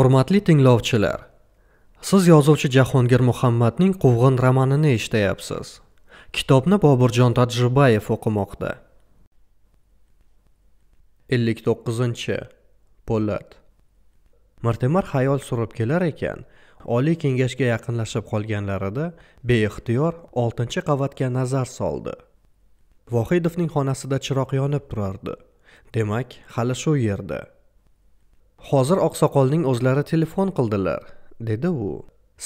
Hurmatli tinglovchilar, siz yozuvchi Jahongir Muhammadning Quvg'in romanini eshityapsiz Kitobni Boburjon Tajribayev o'qimoqda. 59. Po'lat Martemar xayol surib kelar ekan, Oliy kengashga yaqinlashib qolganlarida beixtiyor 6-qavatga nazar soldi. Vohidovning xonasida chiroq yonib turardi. Demak, hali shu yerda. hozir oqsoqolning o'zlari telefon qildilar dedi u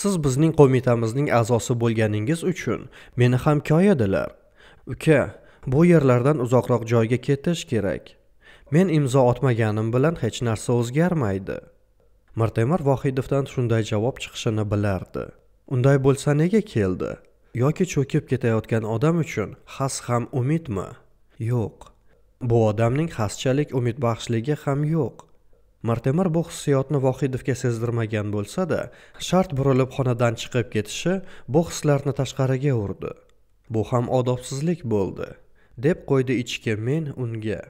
siz bizning qo'mitamizning a'zosi bo'lganingiz uchun meni ham koyadilar uka bu yerlardan uzoqroq joyga ketish kerak men imzo otmaganim bilan hech narsa o'zgarmaydi mirtemir vohidovdan shunday javob chiqishini bilardi unday bo'lsa nega keldi yoki cho'kib ketayotgan odam uchun xas ham umidmi yo'q bu odamning xaschalik umidbaxshligi ham yo'q martemir bu hissiyotni vohidovga sezdirmagan bo'lsa-da, shart burilib xonadan chiqib ketishi bu hislarni tashqariga urdi bu ham odobsizlik bo'ldi deb qo'ydi ichki men unga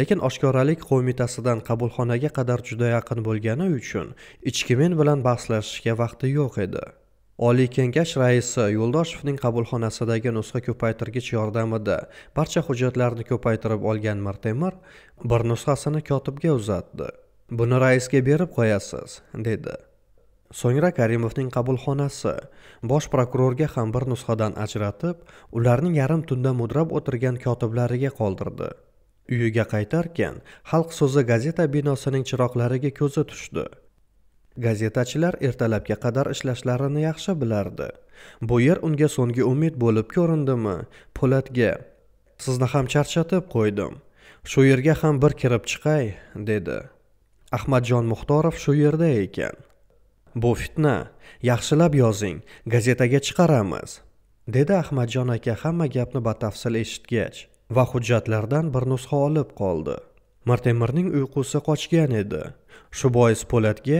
lekin oshkoralik qo'mitasidan qabulxonaga qadar juda yaqin bo'lgani uchun ichki men bilan bahslashishga vaqti yo'q edi oliy kengash raisi yo'ldoshevning qabulxonasidagi nusxa ko'paytirgich yordamida barcha hujjatlarni ko'paytirib olgan martemir bir nusxasini kotibga uzatdi buni raisga berib qo'yasiz dedi so'ngra karimovning qabulxonasi bosh prokurorga ham bir nusxadan ajratib ularning yarim tunda mudrab o'tirgan kotiblariga qoldirdi uyiga qaytarkan xalq so'zi gazeta binosining chiroqlariga ko'zi tushdi gazetachilar ertalabga qadar ishlashlarini yaxshi bilardi bu yer unga so'nggi umid bo'lib ko'rindimi po'latga sizni ham charchatib qo'ydim shu yerga ham bir kirib chiqay dedi ahmadjon muxtorov shu yerda ekan bu fitna yaxshilab yozing gazetaga chiqaramiz dedi ahmadjon aka hamma gapni batafsil eshitgach va hujjatlardan bir nusxa olib qoldi martemirning uyqusi qochgan edi shu bois po'latga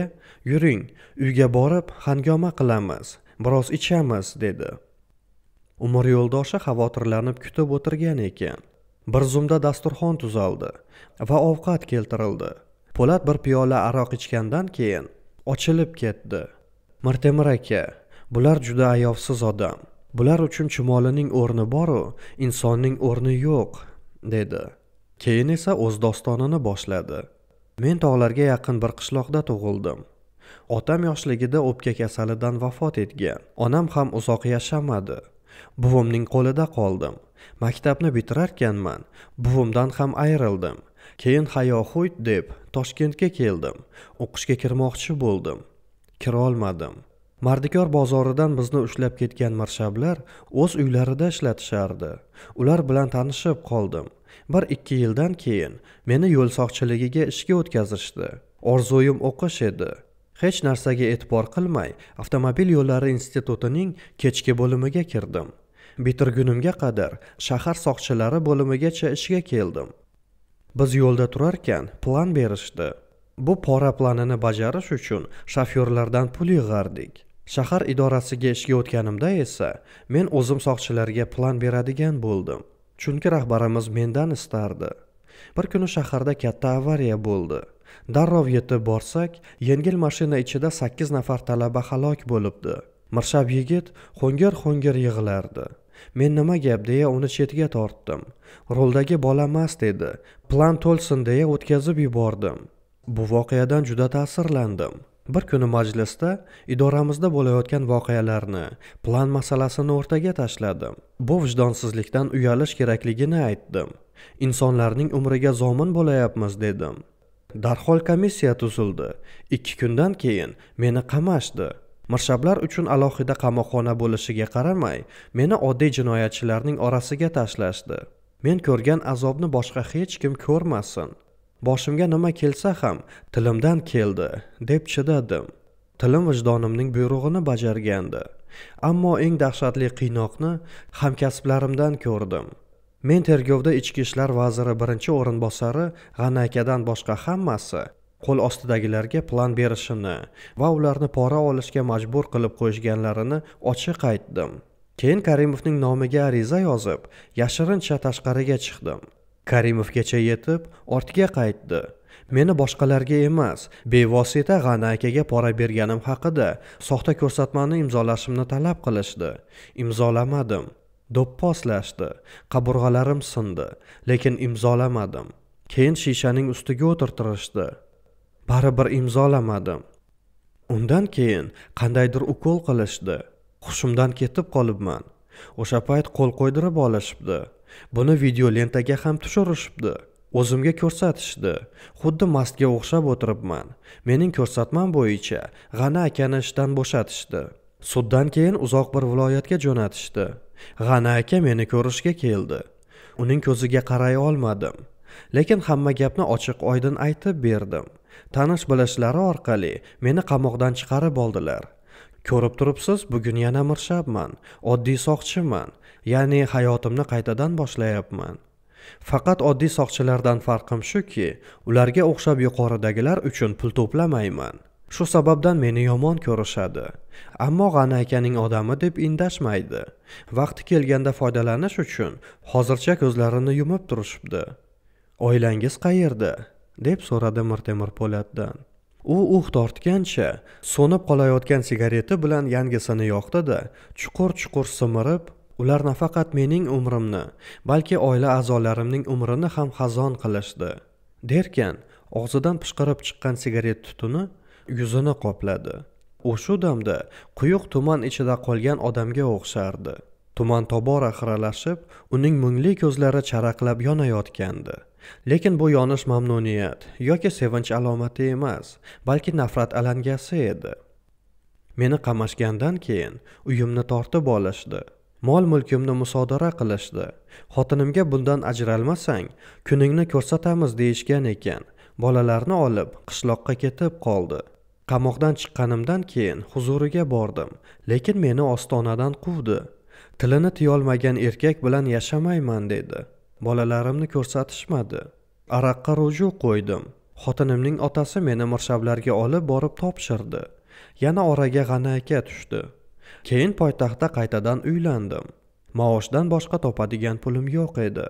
yuring uyga borib hangoma qilamiz biroz ichamiz dedi umar yo'ldoshi xavotirlanib kutib o'tirgan ekan bir zumda dasturxon tuzaldi va ovqat keltirildi po'lat bir piyola aroq ichgandan keyin ochilib ketdi martemir aka bular juda ayovsiz odam bular uchun chumolining o'rni boru insonning o'rni yo'q dedi keyin esa o'z dostonini boshladi men tog'larga yaqin bir qishloqda tug'ildim otam yoshligida o'pka kasalidan vafot etgan onam ham uzoq yashamadi buvimning qo'lida qoldim maktabni bitirarkanman buvimdan ham ayrildim keyin hayohuy deb toshkentga keldim o'qishga kirmoqchi bo'ldim kirolmadim mardikor bozoridan bizni ushlab ketgan marshablar o'z uylarida ishlatishardi ular bilan tanishib qoldim bir ikki yildan keyin meni yo'l soqchiligiga ishga o'tkazishdi orzuyim o'qish edi hech narsaga e'tibor qilmay avtomobil yo'llari institutining kechki bo'limiga kirdim bitirgunimga qadar shahar soqchilari bo'limigacha ishga keldim biz yo'lda turarkan plan berishdi bu pora planini bajarish uchun shofyorlardan pul yig'ardik shahar idorasiga ishga o'tganimda esa men o'zim soqchilarga plan beradigan bo'ldim chunki rahbarimiz mendan istardi bir kuni shaharda katta avariya bo'ldi darrov yetib borsak yengil mashina ichida sakkiz nafar talaba halok bo'libdi mirshab yigit ho'ngir ho'ngir yig'lardi men nima gap deya uni chetga tortdim roldagi bola bolamas dedi plan to'lsin deya o'tkazib yubordim bu voqeadan juda ta'sirlandim bir kuni majlisda idoramizda bo'layotgan voqealarni plan masalasini o'rtaga tashladim bu vijdonsizlikdan uyalish kerakligini aytdim insonlarning umriga zomin bo'layapmiz dedim darhol komissiya tuzildi ikki kundan keyin meni qamashdi mirshablar uchun alohida qamoqxona bo'lishiga qaramay meni oddiy jinoyatchilarning orasiga tashlashdi men ko'rgan azobni boshqa hech kim ko'rmasin boshimga nima kelsa ham tilimdan keldi deb chidadim tilim vijdonimning buyrug'ini bajargandi ammo eng dahshatli qiynoqni hamkasblarimdan ko'rdim men tergovda ichki ishlar vaziri birinchi o'rinbosari g'anakadan boshqa hammasi qo'l ostidagilarga plan berishini va ularni pora olishga majbur qilib qo'yishganlarini ochiq aytdim keyin karimovning nomiga ariza yozib yashirincha tashqariga chiqdim karimovgacha yetib ortga qaytdi meni boshqalarga emas bevosita g'ani akaga pora berganim haqida soxta ko'rsatmani imzolashimni talab qilishdi imzolamadim do'pposlashdi qaburg'alarim sindi lekin imzolamadim keyin shishaning ustiga o'tirtirishdi baribir imzolamadim undan keyin qandaydir ukol qilishdi hushimdan ketib qolibman o'sha payt qo'l qo'ydirib olishibdi buni lentaga ham tushirishibdi o'zimga ko'rsatishdi xuddi mastga o'xshab o'tiribman mening ko'rsatmam bo'yicha g'ani akani ishdan bo'shatishdi suddan keyin uzoq bir viloyatga jo'natishdi g'ani aka meni ko'rishga keldi uning ko'ziga qaray olmadim lekin hamma gapni ochiq oydin aytib berdim tanish bilishlari orqali meni qamoqdan chiqarib oldilar ko'rib turibsiz bugun yana mirshabman oddiy soqchiman ya'ni hayotimni qaytadan boshlayapman faqat oddiy soqchilardan farqim shuki ularga o'xshab yuqoridagilar uchun pul to'plamayman shu sababdan meni yomon ko'rishadi ammo g'ani akaning odami deb indashmaydi vaqti kelganda foydalanish uchun hozircha ko'zlarini yumib turishibdi oilangiz qayerda deb so'radi mirtemir po'latdan u uh tortgancha so'nib qolayotgan sigareti bilan yangisini yoqdida chuqur chuqur simirib ular nafaqat mening umrimni balki oila a'zolarimning umrini ham xazon qilishdi derkan og'zidan pishqirib chiqqan sigaret tutuni yuzini qopladi u shu damda quyuq tuman ichida qolgan odamga o'xshardi tuman tobora xiralashib uning mungli ko'zlari charaqlab yonayotgandi lekin bu yonish mamnuniyat yoki sevinch alomati emas balki nafrat alangasi edi meni qamashgandan keyin uyimni tortib olishdi mol mulkimni musodara qilishdi xotinimga bundan ajralmasang kuningni ko'rsatamiz deyishgan ekan bolalarni olib qishloqqa ketib qoldi qamoqdan chiqqanimdan keyin huzuriga bordim lekin meni ostonadan quvdi tilini tiyolmagan erkak bilan yashamayman dedi bolalarimni ko'rsatishmadi araqqa ruju qo'ydim xotinimning otasi meni mirshablarga olib borib topshirdi yana oraga g'anaka tushdi keyin poytaxtda qaytadan uylandim maoshdan boshqa topadigan pulim yo'q edi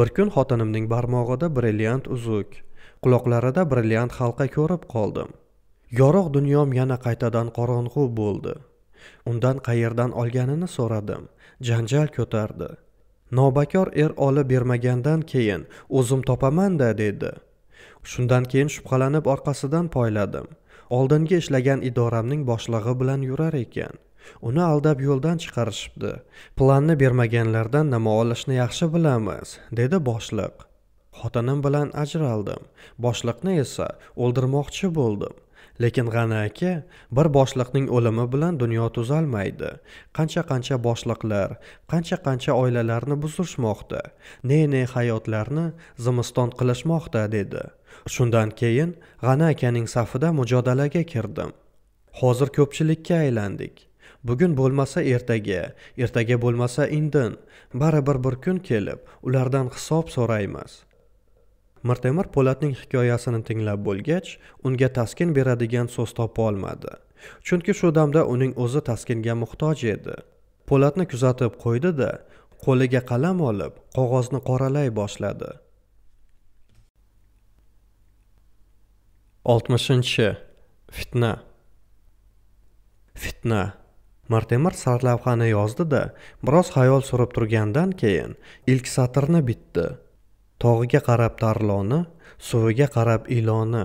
bir kun xotinimning barmog'ida brilliant uzuk quloqlarida brilliant halqa ko'rib qoldim yorug' dunyom yana qaytadan qorong'u bo'ldi undan qayerdan olganini so'radim janjal ko'tardi nobakor er olib bermagandan keyin o'zim topaman-da dedi shundan keyin shubhalanib orqasidan poyladim oldingi ishlagan idoramning boshlig'i bilan yurar ekan uni aldab yo'ldan chiqarishibdi planni bermaganlardan nima olishni yaxshi bilamiz dedi boshliq xotinim bilan ajraldim boshliqni esa o'ldirmoqchi bo'ldim lekin g'ani aka bir boshliqning o'limi bilan dunyo tuzalmaydi qancha qancha boshliqlar qancha qancha oilalarni buzishmoqda ne ne hayotlarni zimiston qilishmoqda dedi shundan keyin g'ani akaning safida mujodalaga kirdim hozir ko'pchilikka aylandik bugun bo'lmasa ertaga ertaga bo'lmasa indin baribir bir kun kelib ulardan hisob so'raymiz mirtemir po'latning hikoyasini tinglab bo'lgach unga taskin beradigan so'z topa olmadi chunki shu damda uning o'zi taskinga muhtoj edi po'latni kuzatib qo'ydi-da, qo'liga qalam olib qog'ozni qoralay boshladi 60 fitna fitna martemir sarlavhani yozdi-da, biroz xayol surib turgandan keyin ilk satrni bitdi. Tog'iga qarab tarloni, suviga qarab iloni.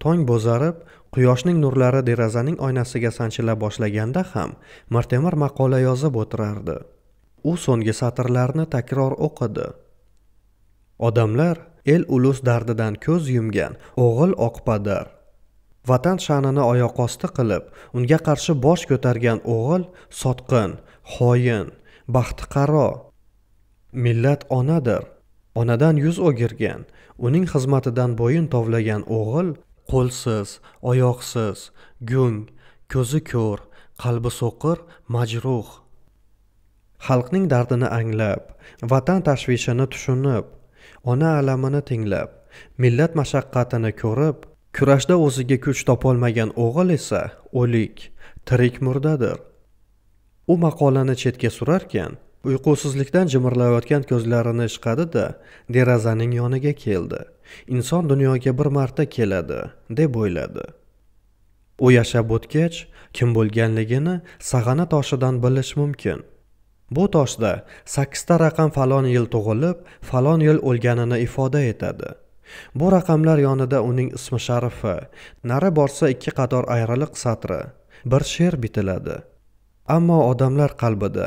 Tong bo'zarib, quyoshning nurlari derazaning oynasiga sanchila boshlaganda ham martemir maqola yozib o'tirardi. U so'nggi satrlarni takror o'qidi. Odamlar el ulus dardidan ko'z yumgan o'g'il oqpadar vatan sha'nini oyoqosti qilib unga qarshi bosh ko'targan o'g'il sotqin xoin baxti qaro millat onadir onadan yuz o'girgan uning xizmatidan bo'yin tovlagan o'g'il qo'lsiz oyoqsiz gung ko'zi ko'r qalbi so'qir majruh xalqning dardini anglab vatan tashvishini tushunib ona alamini tinglab millat mashaqqatini ko'rib Kurashda o'ziga kuch topolmagan o'g'il esa o'lik, tirik murdadir. U maqolani chetga surarkan, uyqusizlikdan jimirlayotgan ko'zlarini ishqadi-da, derazaning yoniga keldi. Inson dunyoga bir marta keladi, deb o'yladi. U yashab o'tgach, kim bo'lganligini sag'ana toshidan bilish mumkin. Bu toshda 8 ta raqam falon yil tug'ilib, falon yil o'lganini ifoda etadi. bu raqamlar yonida uning ismi sharifi nari borsa ikki qator ayriliq satri bir she'r bitiladi ammo odamlar qalbida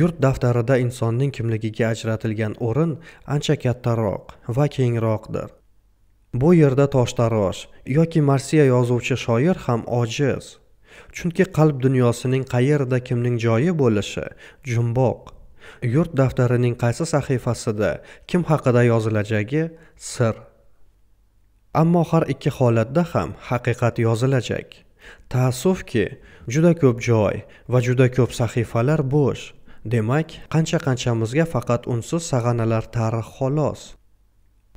yurt daftarida insonning kimligiga ajratilgan o'rin ancha kattaroq va kengroqdir bu yerda toshtarosh yoki marsiya yozuvchi shoir ham ojiz chunki qalb dunyosining qayerda kimning joyi bo'lishi jumboq yurt daftarining qaysi sahifasida kim haqida yozilajagi sir ammo har ikki holatda ham haqiqat yozilajak taassufki juda ko'p joy va juda ko'p sahifalar bo'sh demak qancha qanchamizga faqat unsiz sag'analar tarix xolos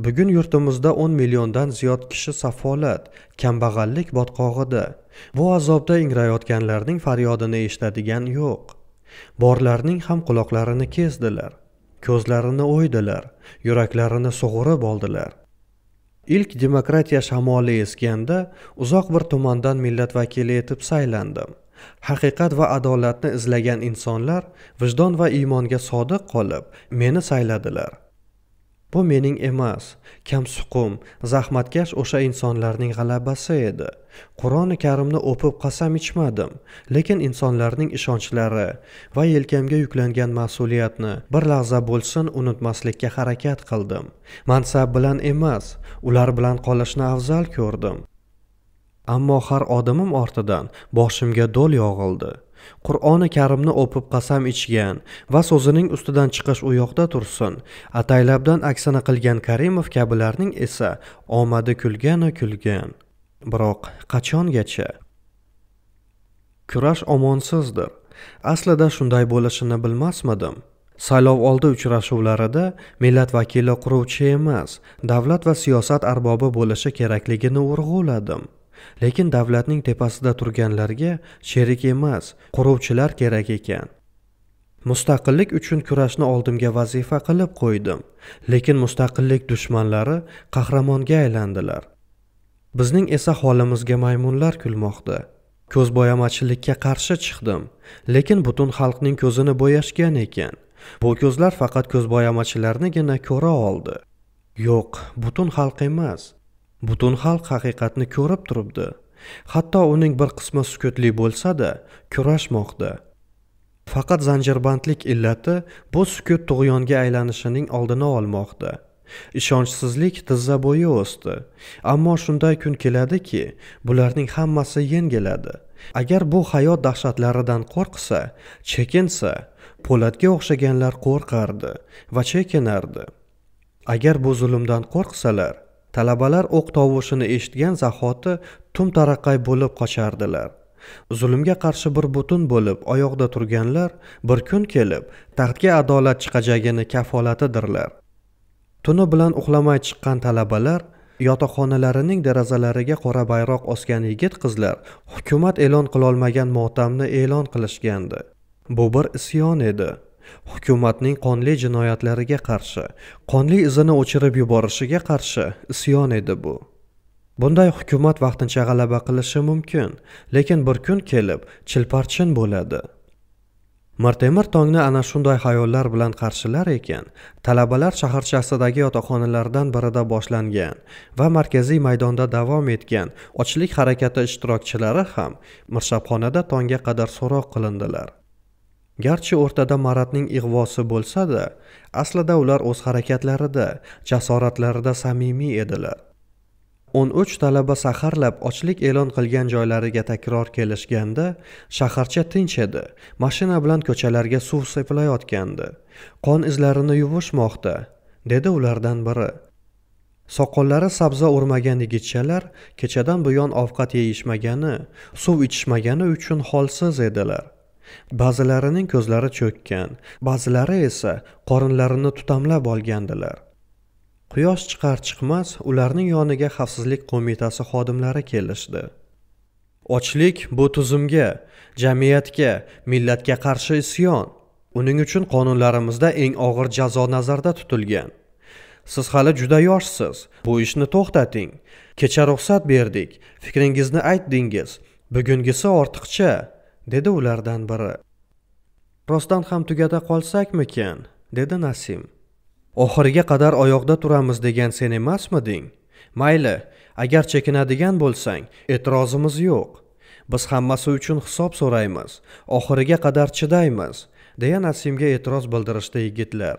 bugun yurtimizda 10 milliondan ziyod kishi safolat kambag'allik botqog'ida bu azobda ingrayotganlarning faryodini eshitadigan yo'q borlarning ham quloqlarini kesdilar ko'zlarini o'ydilar yuraklarini sug'urib oldilar ilk demokratiya shamoli esganda uzoq bir tumandan millat vakili etib saylandim haqiqat va adolatni izlagan insonlar vijdon va iymonga sodiq qolib meni sayladilar bu mening emas kamsuqum zahmatkash o'sha insonlarning g'alabasi edi qur'oni karimni o'pib qasam ichmadim lekin insonlarning ishonchlari va yelkamga yuklangan mas'uliyatni bir lahza bo'lsin unutmaslikka harakat qildim mansab bilan emas ular bilan qolishni afzal ko'rdim ammo har odimim ortidan boshimga do'l yog'ildi qur'oni karimni o'pib qasam ichgan va so'zining ustidan chiqish u yoqda tursin ataylabdan aksini qilgan karimov kabilarning esa omadi kulganu kulgan biroq qachongacha kurash omonsizdir aslida shunday bo'lishini bilmasmidim saylovoldi uchrashuvlarida millat vakili quruvchi emas davlat va siyosat arbobi bo'lishi kerakligini urg'uladim lekin davlatning tepasida turganlarga sherik emas quruvchilar kerak ekan mustaqillik uchun kurashni oldimga vazifa qilib qo'ydim lekin mustaqillik dushmanlari qahramonga aylandilar bizning esa holimizga maymunlar kulmoqda ko'zbo'yamachilikka qarshi chiqdim lekin butun xalqning ko'zini bo'yashgan ekan bu ko'zlar faqat ko'zbo'yamachilarnigina ko'ra oldi yo'q butun xalq emas butun xalq haqiqatni ko'rib turibdi hatto uning bir qismi sukutli bo'lsa-da kurashmoqda faqat zanjirbandlik illati bu sukut tug'yonga aylanishining oldini olmoqda ishonchsizlik tizza bo'yi o'sdi ammo shunday kun keladiki bularning hammasi yengiladi agar bu hayot dahshatlaridan qo'rqsa chekinsa po'latga o'xshaganlar qo'rqardi va chekinardi agar bu zulmdan qo'rqsalar talabalar o'q tovushini eshitgan zahoti tum taraqqay bo'lib qochardilar zulmga qarshi bir butun bo'lib oyoqda turganlar bir kun kelib taxtga adolat chiqajagini kafolatidirlar tuni bilan uxlamay chiqqan talabalar yotoqxonalarining derazalariga qora bayroq osgan yigit qizlar hukumat e'lon qilolmagan motamni e'lon qilishgandi bu bir isyon edi hukumatning qonli jinoyatlariga qarshi qonli izini o'chirib yuborishiga qarshi isyon edi bu bunday hukumat vaqtincha g'alaba qilishi mumkin lekin bir kun kelib chilparchin bo'ladi mirtemir tongni ana shunday xayollar bilan qarshilar ekan talabalar shaharchasidagi yotoqxonalardan birida boshlangan va markaziy maydonda davom etgan ochlik harakati ishtirokchilari ham mirshabxonada tongga qadar so'roq qilindilar garchi o'rtada maratning ig'vosi bo'lsa-da aslida ular o'z harakatlarida jasoratlarida samimiy edilar 13 talaba saharlab ochlik e'lon qilgan joylariga takror kelishganda shaharcha tinch edi mashina bilan ko'chalarga suv sepilayotgandi qon izlarini yuvishmoqda dedi ulardan biri soqollari sabza o'rmagan yigitchalar kechadan buyon ovqat yeyishmagani suv ichishmagani uchun holsiz edilar ba'zilarining ko'zlari cho'kkan ba'zilari esa qorinlarini tutamlab olgandilar quyosh chiqar chiqmas ularning yoniga xavfsizlik qo'mitasi xodimlari kelishdi ochlik bu tuzumga jamiyatga millatga qarshi isyon uning uchun qonunlarimizda eng og'ir jazo nazarda tutilgan siz hali juda yoshsiz bu ishni to'xtating kecha ruxsat berdik fikringizni aytdingiz bugungisi ortiqcha dedi ulardan biri rostdan ham tugata qolsakmikin dedi nasim oxiriga qadar oyoqda turamiz degan sen emasmiding mayli agar chekinadigan bo'lsang e'tirozimiz yo'q biz hammasi uchun hisob so'raymiz oxiriga qadar chidaymiz deya nasimga e'tiroz bildirishdi yigitlar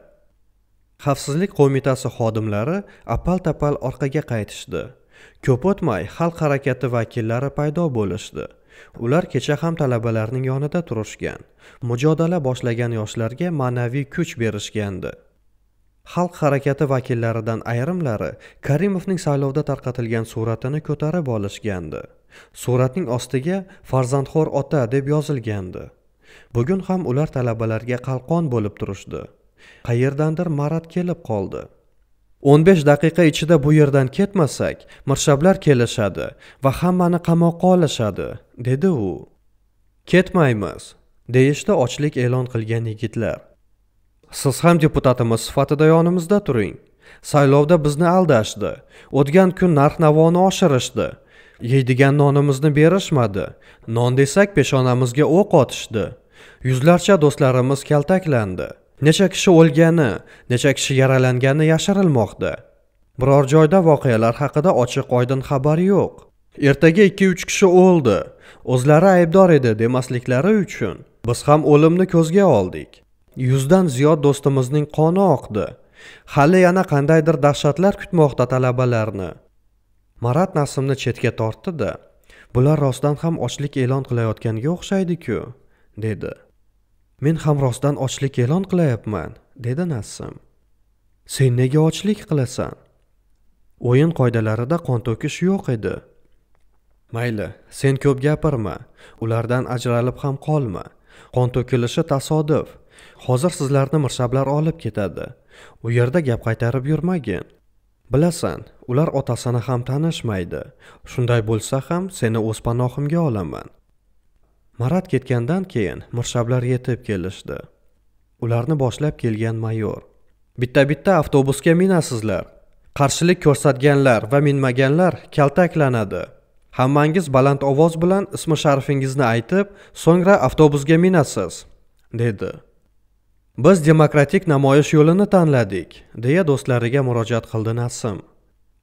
xavfsizlik qo'mitasi xodimlari apal tapal orqaga qaytishdi ko'p o'tmay xalq harakati vakillari paydo bo'lishdi ular kecha ham talabalarning yonida turishgan mujodala boshlagan yoshlarga ma'naviy kuch berishgandi xalq harakati vakillaridan ayrimlari karimovning saylovda tarqatilgan suratini ko'tarib olishgandi suratning ostiga farzandxo'r ota deb yozilgandi bugun ham ular talabalarga qalqon bo'lib turishdi qayerdandir marat kelib qoldi 15 daqiqa ichida bu yerdan ketmasak mirshablar kelishadi va hammani qamoqqa olishadi dedi u ketmaymiz deyishdi ochlik e'lon qilgan yigitlar siz ham deputatimiz sifatida yonimizda turing saylovda bizni aldashdi o'tgan kun narx navoni oshirishdi yeydigan nonimizni berishmadi non desak peshonamizga o'q otishdi yuzlarcha do'stlarimiz kaltaklandi necha kishi o'lgani necha kishi yaralangani yashirilmoqda biror joyda voqealar haqida ochiq oydin xabar yo'q ertaga 2-3 kishi o'ldi o'zlari aybdor edi demasliklari uchun biz ham o'limni ko'zga oldik yuzdan ziyod do'stimizning qoni oqdi hali yana qandaydir dahshatlar kutmoqda talabalarni marat nasimni chetga tortdi bular rostdan ham ochlik e'lon qilayotganga o'xshaydi-ku dedi men ham rostdan ochlik e'lon qilayapman dedi nassim sen nega ochlik qilasan o'yin qoidalarida qon to'kish yo'q edi mayli sen ko'p gapirma ulardan ajralib ham qolma qon to'kilishi tasodif hozir sizlarni mirshablar olib ketadi u yerda gap qaytarib yurmagin bilasan ular otasini ham tanishmaydi shunday bo'lsa ham seni o'z panohimga olaman marat ketgandan keyin mirshablar yetib kelishdi ularni boshlab kelgan mayor bitta bitta avtobusga minasizlar qarshilik ko'rsatganlar va minmaganlar kaltaklanadi hammangiz baland ovoz bilan ismi sharifingizni aytib so'ngra avtobusga minasiz dedi biz demokratik namoyish yo'lini tanladik deya do'stlariga murojaat qildi nasim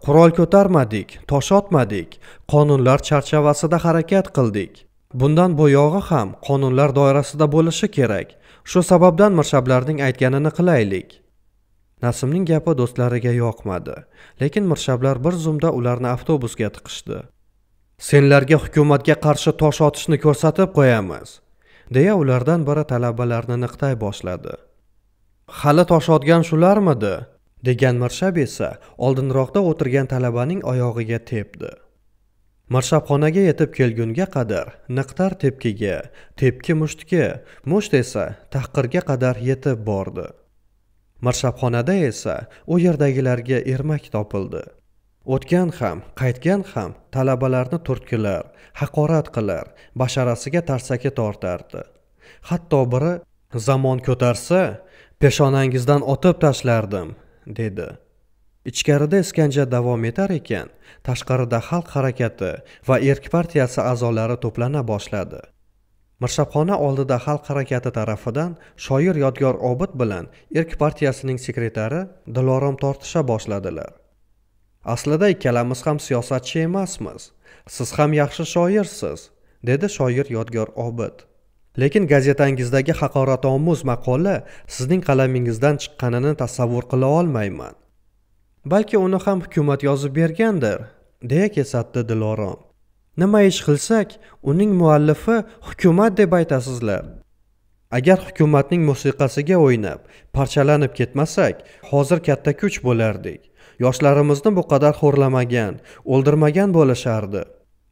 qurol ko'tarmadik tosh otmadik qonunlar charchavasida harakat qildik bundan buyog'i ham qonunlar doirasida bo'lishi kerak shu sababdan mirshablarning aytganini qilaylik nasimning gapi do'stlariga yoqmadi lekin mirshablar bir zumda ularni avtobusga tiqishdi senlarga hukumatga qarshi tosh otishni ko'rsatib qo'yamiz deya ulardan biri talabalarni niqtay boshladi hali tosh otgan shularmidi degan mirshab esa oldinroqda o'tirgan talabaning oyog'iga tepdi Marshabxonaga yetib kelgunga qadar niqtar tepkiga, tepki mushtga, musht esa tahqirga qadar yetib bordi. Marshabxonada esa u yerdagilarga ermak topildi. O'tgan ham, qaytgan ham talabalarni turtkilar, haqorat qilar, basharasiga tarsaki tortardi. Hatto biri "Zamon ko'tarsa, peshonangizdan otib tashlardim", dedi. ichkarida iskanja davom etar ekan tashqarida xalq harakati va erk partiyasi a'zolari to'plana boshladi mirshabxona oldida xalq harakati tarafidan shoir yodgor obid bilan erk partiyasining sekretari dilorom tortisha boshladilar aslida ikkalamiz ham siyosatchi emasmiz siz ham yaxshi shoirsiz dedi shoir yodgor obid lekin gazetangizdagi haqoratomuz maqola sizning qalamingizdan chiqqanini tasavvur qila olmayman balki uni ham hukumat yozib bergandir deya kesatdi dilorom nima ish qilsak uning muallifi hukumat deb aytasizlar agar hukumatning musiqasiga o'ynab parchalanib ketmasak hozir katta kuch bo'lardik yoshlarimizni bu qadar xo'rlamagan o'ldirmagan bo'lishardi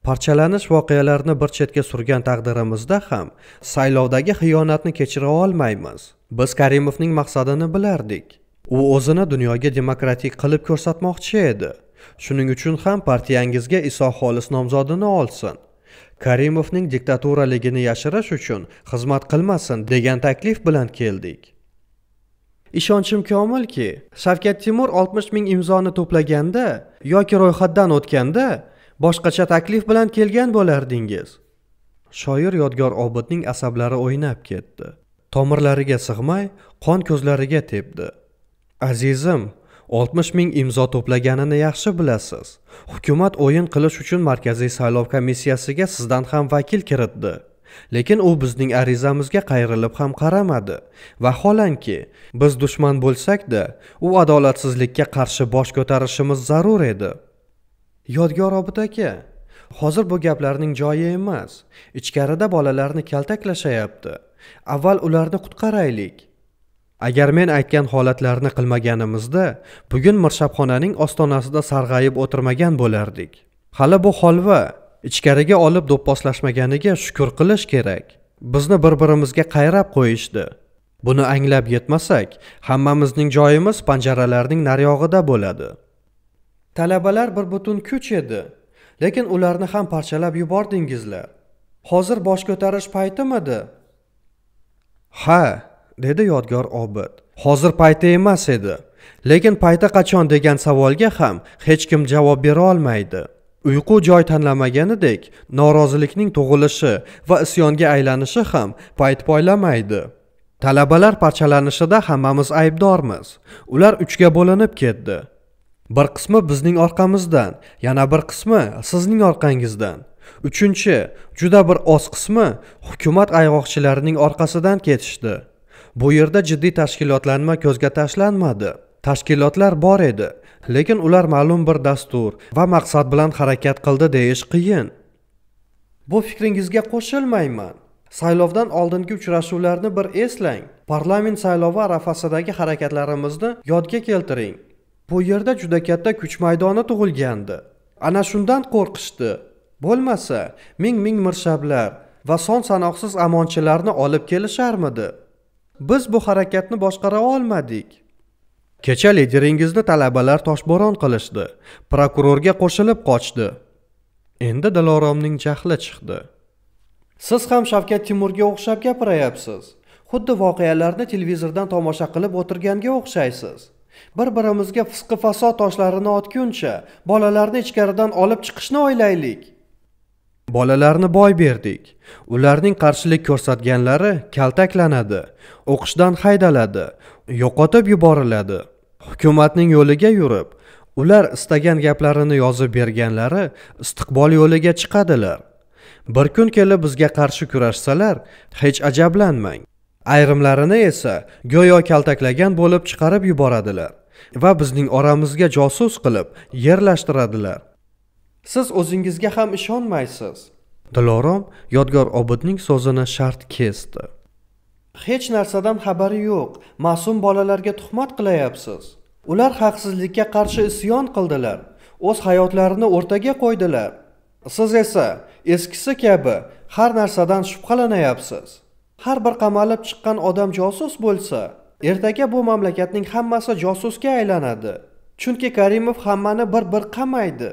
parchalanish voqealarini bir chetga surgan taqdirimizda ham saylovdagi xiyonatni kechira olmaymiz biz karimovning maqsadini bilardik u o'zini dunyoga demokratik qilib ko'rsatmoqchi edi shuning uchun ham partiyangizga iso xolis nomzodini olsin karimovning diktaturaligini yashirish uchun xizmat qilmasin degan taklif bilan keldik ishonchim komilki shavkat timur 60 ming imzoni to'plaganda yoki ro'yxatdan o'tganda boshqacha taklif bilan kelgan bo'lardingiz shoir yodgor obidning asablari o'ynab ketdi tomirlariga sig'may qon ko'zlariga tepdi azizim 60 ming imzo to'plaganini yaxshi bilasiz hukumat o'yin qilish uchun markaziy saylov komissiyasiga sizdan ham vakil kiritdi lekin u bizning arizamizga qayrilib ham qaramadi vaholanki biz dushman bo'lsakda u adolatsizlikka qarshi bosh ko'tarishimiz zarur edi yodgor obid aka hozir bu gaplarning joyi emas ichkarida bolalarni kaltaklashayapti avval ularni qutqaraylik agar men aytgan holatlarni qilmaganimizda bugun mirshabxonaning ostonasida sarg'ayib o'tirmagan bo'lardik hali bu holva ichkariga olib do'pposlashmaganiga shukur qilish kerak bizni bir birimizga qayrab qo'yishdi buni anglab yetmasak hammamizning joyimiz panjaralarning naryog'ida bo'ladi talabalar bir butun kuch edi lekin ularni ham parchalab yubordingizlar hozir bosh ko'tarish paytimidi ha dedi yodgor obid hozir payti emas edi lekin payti qachon degan savolga ham hech kim javob bera olmaydi uyqu joy tanlamaganidek norozilikning tug'ilishi va isyonga aylanishi ham payt poylamaydi talabalar parchalanishida hammamiz aybdormiz ular uchga bo'linib ketdi bir qismi bizning orqamizdan yana bir qismi sizning orqangizdan uchinchi juda bir oz qismi hukumat ayg'oqchilarining orqasidan ketishdi bu yerda jiddiy tashkilotlanma ko'zga tashlanmadi tashkilotlar bor edi lekin ular ma'lum bir dastur va maqsad bilan harakat qildi deyish qiyin bu fikringizga qo'shilmayman saylovdan oldingi uchrashuvlarni bir eslang parlament saylovi arafasidagi harakatlarimizni yodga keltiring bu yerda juda katta kuch maydoni tug'ilgandi ana shundan qo'rqishdi bo'lmasa ming ming mirshablar va son sanoqsiz amonchilarni olib kelisharmidi biz bu harakatni boshqara olmadik kecha lideringizni talabalar toshbo'ron qilishdi prokurorga qo'shilib qochdi endi diloromning jahli chiqdi siz ham shavkat timurga o'xshab gapirayapsiz xuddi voqealarni televizordan tomosha qilib o'tirganga o'xshaysiz bir birimizga fisqi fasod toshlarini otguncha bolalarni ichkaridan olib chiqishni o'ylaylik bolalarni boy berdik ularning qarshilik ko'rsatganlari kaltaklanadi o'qishdan haydaladi yo'qotib yuboriladi hukumatning yo'liga yurib ular istagan gaplarini yozib berganlari istiqbol yo'liga chiqadilar bir kun kelib bizga qarshi kurashsalar hech ajablanmang ayrimlarini esa go'yo kaltaklagan bo'lib chiqarib yuboradilar va bizning oramizga josus qilib yerlashtiradilar siz o'zingizga ham ishonmaysiz dilorom yodgor obidning so'zini shart kesdi hech narsadan xabari yo'q ma'sum bolalarga tuhmat qilayapsiz ular haqsizlikka qarshi isyon qildilar o'z hayotlarini o'rtaga qo'ydilar siz esa eskisi kabi har narsadan shubhalanayapsiz har bir qamalib chiqqan odam josus bo'lsa ertaga bu mamlakatning hammasi josusga aylanadi chunki karimov hammani bir bir qamaydi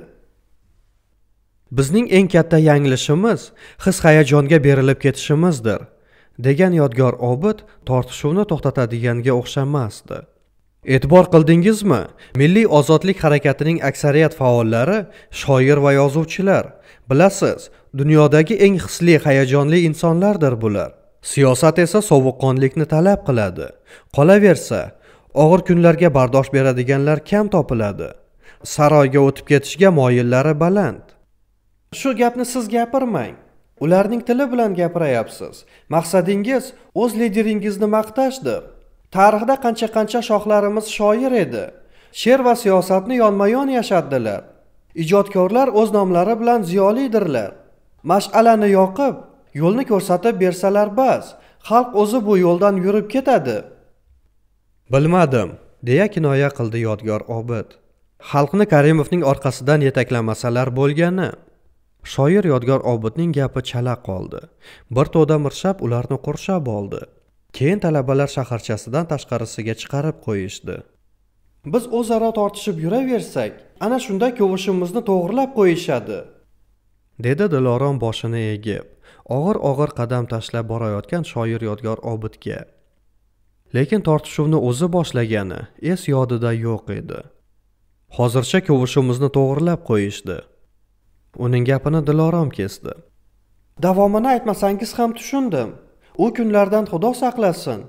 bizning eng katta yanglishimiz his hayajonga berilib ketishimizdir degan yodgor obid tortishuvni to'xtatadiganga o'xshamasdi e'tibor qildingizmi milliy ozodlik harakatining aksariyat faollari shoir va yozuvchilar bilasiz dunyodagi eng hisli hayajonli insonlardir bular siyosat esa sovuqqonlikni talab qiladi qolaversa og'ir kunlarga bardosh beradiganlar kam topiladi saroyga o'tib ketishga moyillari baland shu gapni siz gapirmang ularning tili bilan gapirayapsiz maqsadingiz o'z lideringizni maqtashdir tarixda qancha qancha shohlarimiz shoir edi she'r va siyosatni yonma yon yashadilar ijodkorlar o'z nomlari bilan ziyolidirlar mash'alani yoqib yo'lni ko'rsatib bersalar bas xalq o'zi bu yo'ldan yurib ketadi bilmadim deya kinoya qildi yodgor obid xalqni karimovning orqasidan yetaklamasalar bo'lgani shoir yodgor obidning gapi chala qoldi bir to'da mirshab ularni qurshab oldi keyin talabalar shaharchasidan tashqarisiga chiqarib qo'yishdi biz o'zaro tortishib yuraversak ana shunda ko'vishimizni to'g'irlab qo'yishadi dedi dilorom boshini egib og'ir og'ir qadam tashlab borayotgan shoir yodgor obidga lekin tortishuvni o'zi boshlagani es yodida yo'q edi hozircha ko'vishimizni to'g'irlab qo'yishdi uning gapini dilorom kesdi davomini aytmasangiz ham tushundim u kunlardan xudo saqlasin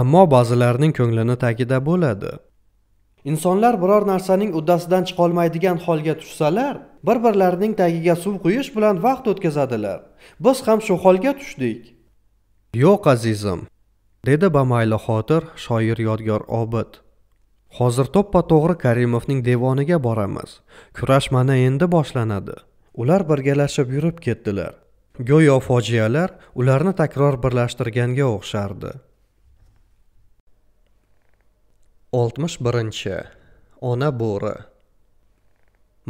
ammo ba'zilarning ko'nglini tagida bo'ladi insonlar biror narsaning uddasidan chiqolmaydigan holga tushsalar bir birlarining tagiga suv quyish bilan vaqt o'tkazadilar biz ham shu holga tushdik yo'q azizim dedi bamayli xotir shoir yodgor obid hozir to'ppa to'g'ri karimovning devoniga boramiz kurash mana endi boshlanadi ular birgalashib yurib ketdilar go'yo fojialar ularni takror birlashtirganga o'xshardi oltmish birinchi ona bo'ri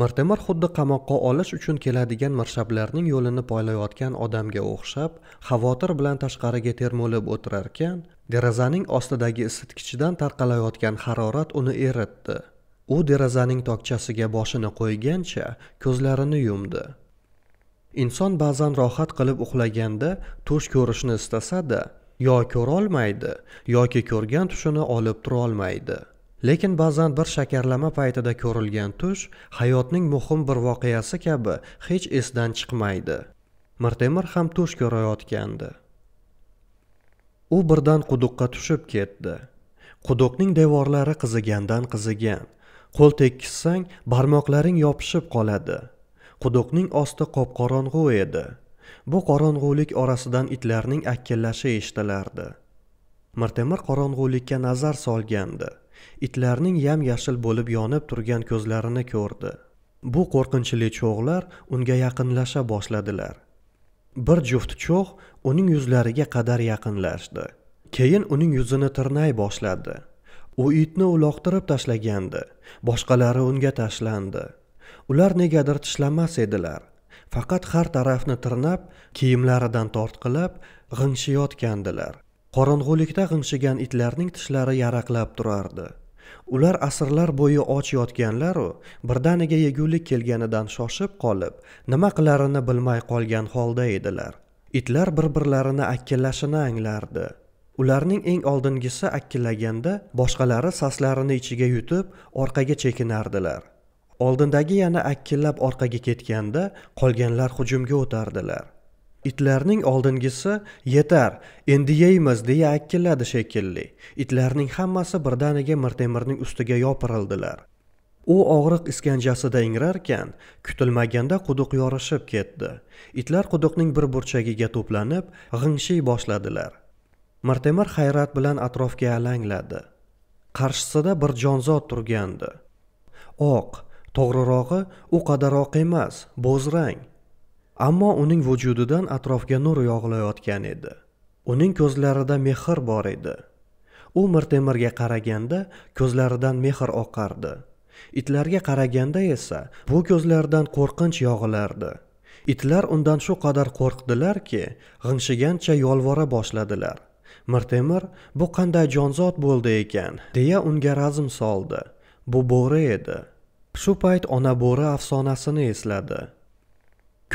mirtemir xuddi qamoqqa olish uchun keladigan mirshablarning yo'lini poylayotgan odamga o'xshab xavotir bilan tashqariga termulib o'tirarkan derazaning ostidagi isitgichdan tarqalayotgan harorat uni eritdi u derazaning tokchasiga boshini qo'ygancha ko'zlarini yumdi inson ba'zan rohat qilib uxlaganda tush ko'rishni istasa-da, yo ko'rolmaydi yoki ko'rgan tushini olib turolmaydi lekin ba'zan bir shakarlama paytida ko'rilgan tush hayotning muhim bir voqeasi kabi hech esdan chiqmaydi mirtemir ham tush ko'rayotgandi u birdan quduqqa tushib ketdi quduqning devorlari qizigandan qizigan qo'l tekkizsang barmoqlaring yopishib qoladi quduqning osti qopqorong'u edi bu qorong'ulik orasidan itlarning akillashi eshitilardi mirtemir qorong'ulikka nazar solgandi itlarning yam yashil bo'lib yonib turgan ko'zlarini ko'rdi bu qo'rqinchli cho'g'lar unga yaqinlasha boshladilar bir juft cho'g' uning yuzlariga qadar yaqinlashdi keyin uning yuzini tirnay boshladi u itni uloqtirib tashlagandi boshqalari unga tashlandi ular negadir tishlamas edilar faqat har tarafni tirnab kiyimlaridan tortqilab g'ingshiyotgandilar qorong'ulikda g'ingshigan itlarning tishlari yaraqlab turardi ular asrlar bo'yi och yotganlaru birdaniga yegulik kelganidan shoshib qolib nima qilarini bilmay qolgan holda edilar itlar bir birlarini akkillashini anglardi ularning eng oldingisi akkillaganda boshqalari saslarini ichiga yutib orqaga chekinardilar oldindagi yana akkillab orqaga ketganda qolganlar hujumga o'tardilar itlarning oldingisi yetar endi yeymiz deya akkilladi shekilli itlarning hammasi birdaniga mirtemirning ustiga yopirildilar u og'riq iskanjasida ingrarkan kutilmaganda quduq yorishib ketdi itlar quduqning bir burchagiga to'planib g'ingshiy boshladilar mirtemir hayrat bilan atrofga alangladi qarshisida bir jonzot turgandi oq to'g'rirog'i u oq emas bo'zrang ammo uning vujudidan atrofga nur yog'ilayotgan edi uning ko'zlarida mehr bor edi u mirtemirga qaraganda ko'zlaridan mehr oqardi itlarga qaraganda esa bu ko'zlardan qo'rqinch yog'ilardi itlar undan shu qadar qo'rqdilarki g'ingshigancha yolvora boshladilar mirtemir bu qanday jonzot bo'ldi ekan deya unga razm soldi bu bo'ri edi shu payt ona bo'ri afsonasini esladi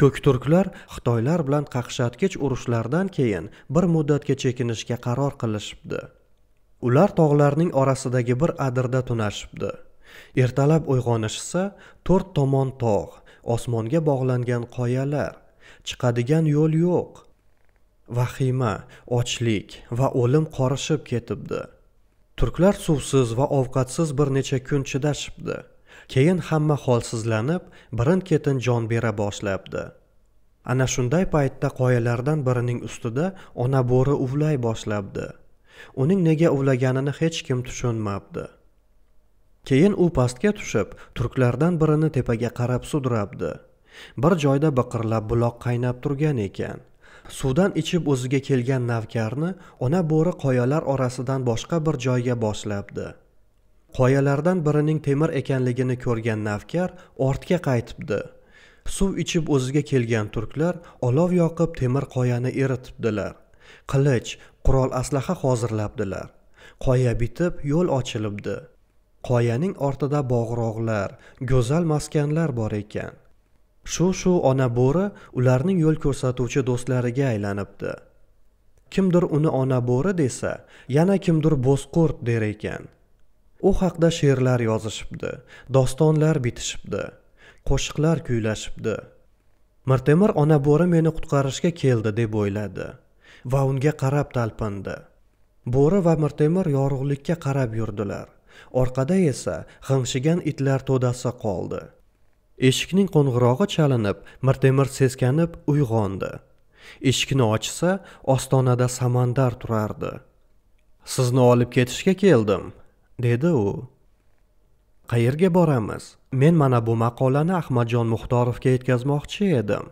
turklar xitoylar bilan qaqshatgich urushlardan keyin bir muddatga chekinishga qaror qilishibdi ular tog'larning orasidagi bir adirda tunashibdi ertalab uyg'onishsa to'rt tomon tog' osmonga bog'langan qoyalar chiqadigan yo'l yo'q vahima ochlik va o'lim qorishib ketibdi turklar suvsiz va ovqatsiz bir necha kun chidashibdi keyin hamma holsizlanib birin ketin jon bera boshlabdi ana shunday paytda qoyalardan birining ustida ona bo'ri uvlay boshlabdi uning nega uvlaganini hech kim tushunmabdi keyin u pastga tushib turklardan birini tepaga qarab sudrabdi bir joyda biqirlab buloq qaynab turgan ekan suvdan ichib o'ziga kelgan navkarni ona bo'ri qoyalar orasidan boshqa bir joyga boshlabdi qoyalardan birining temir ekanligini ko'rgan navkar ortga qaytibdi suv ichib o'ziga kelgan turklar olov yoqib temir qoyani eritibdilar qilich qurol aslaha hozirlabdilar qoya bitib yo'l ochilibdi qoyaning ortida bog'roqlar go'zal maskanlar bor ekan shu shu ona bo'ri ularning yo'l ko'rsatuvchi do'stlariga aylanibdi kimdir uni ona bo'ri desa yana kimdir bo'zqurt der ekan u haqda she'rlar yozishibdi dostonlar bitishibdi qo'shiqlar kuylashibdi mirtemir ona bo'ri meni qutqarishga keldi deb o'yladi va unga qarab talpindi bo'ri va mirtemir yorug'likka qarab yurdilar orqada esa g'ingshigan itlar to'dasi qoldi eshikning qo'ng'irog'i chalinib mirtemir seskanib uyg'ondi eshikni ochsa ostonada samandar turardi sizni olib ketishga keldim dedi u qayerga boramiz men mana bu maqolani ahmadjon muxtorovga yetkazmoqchi edim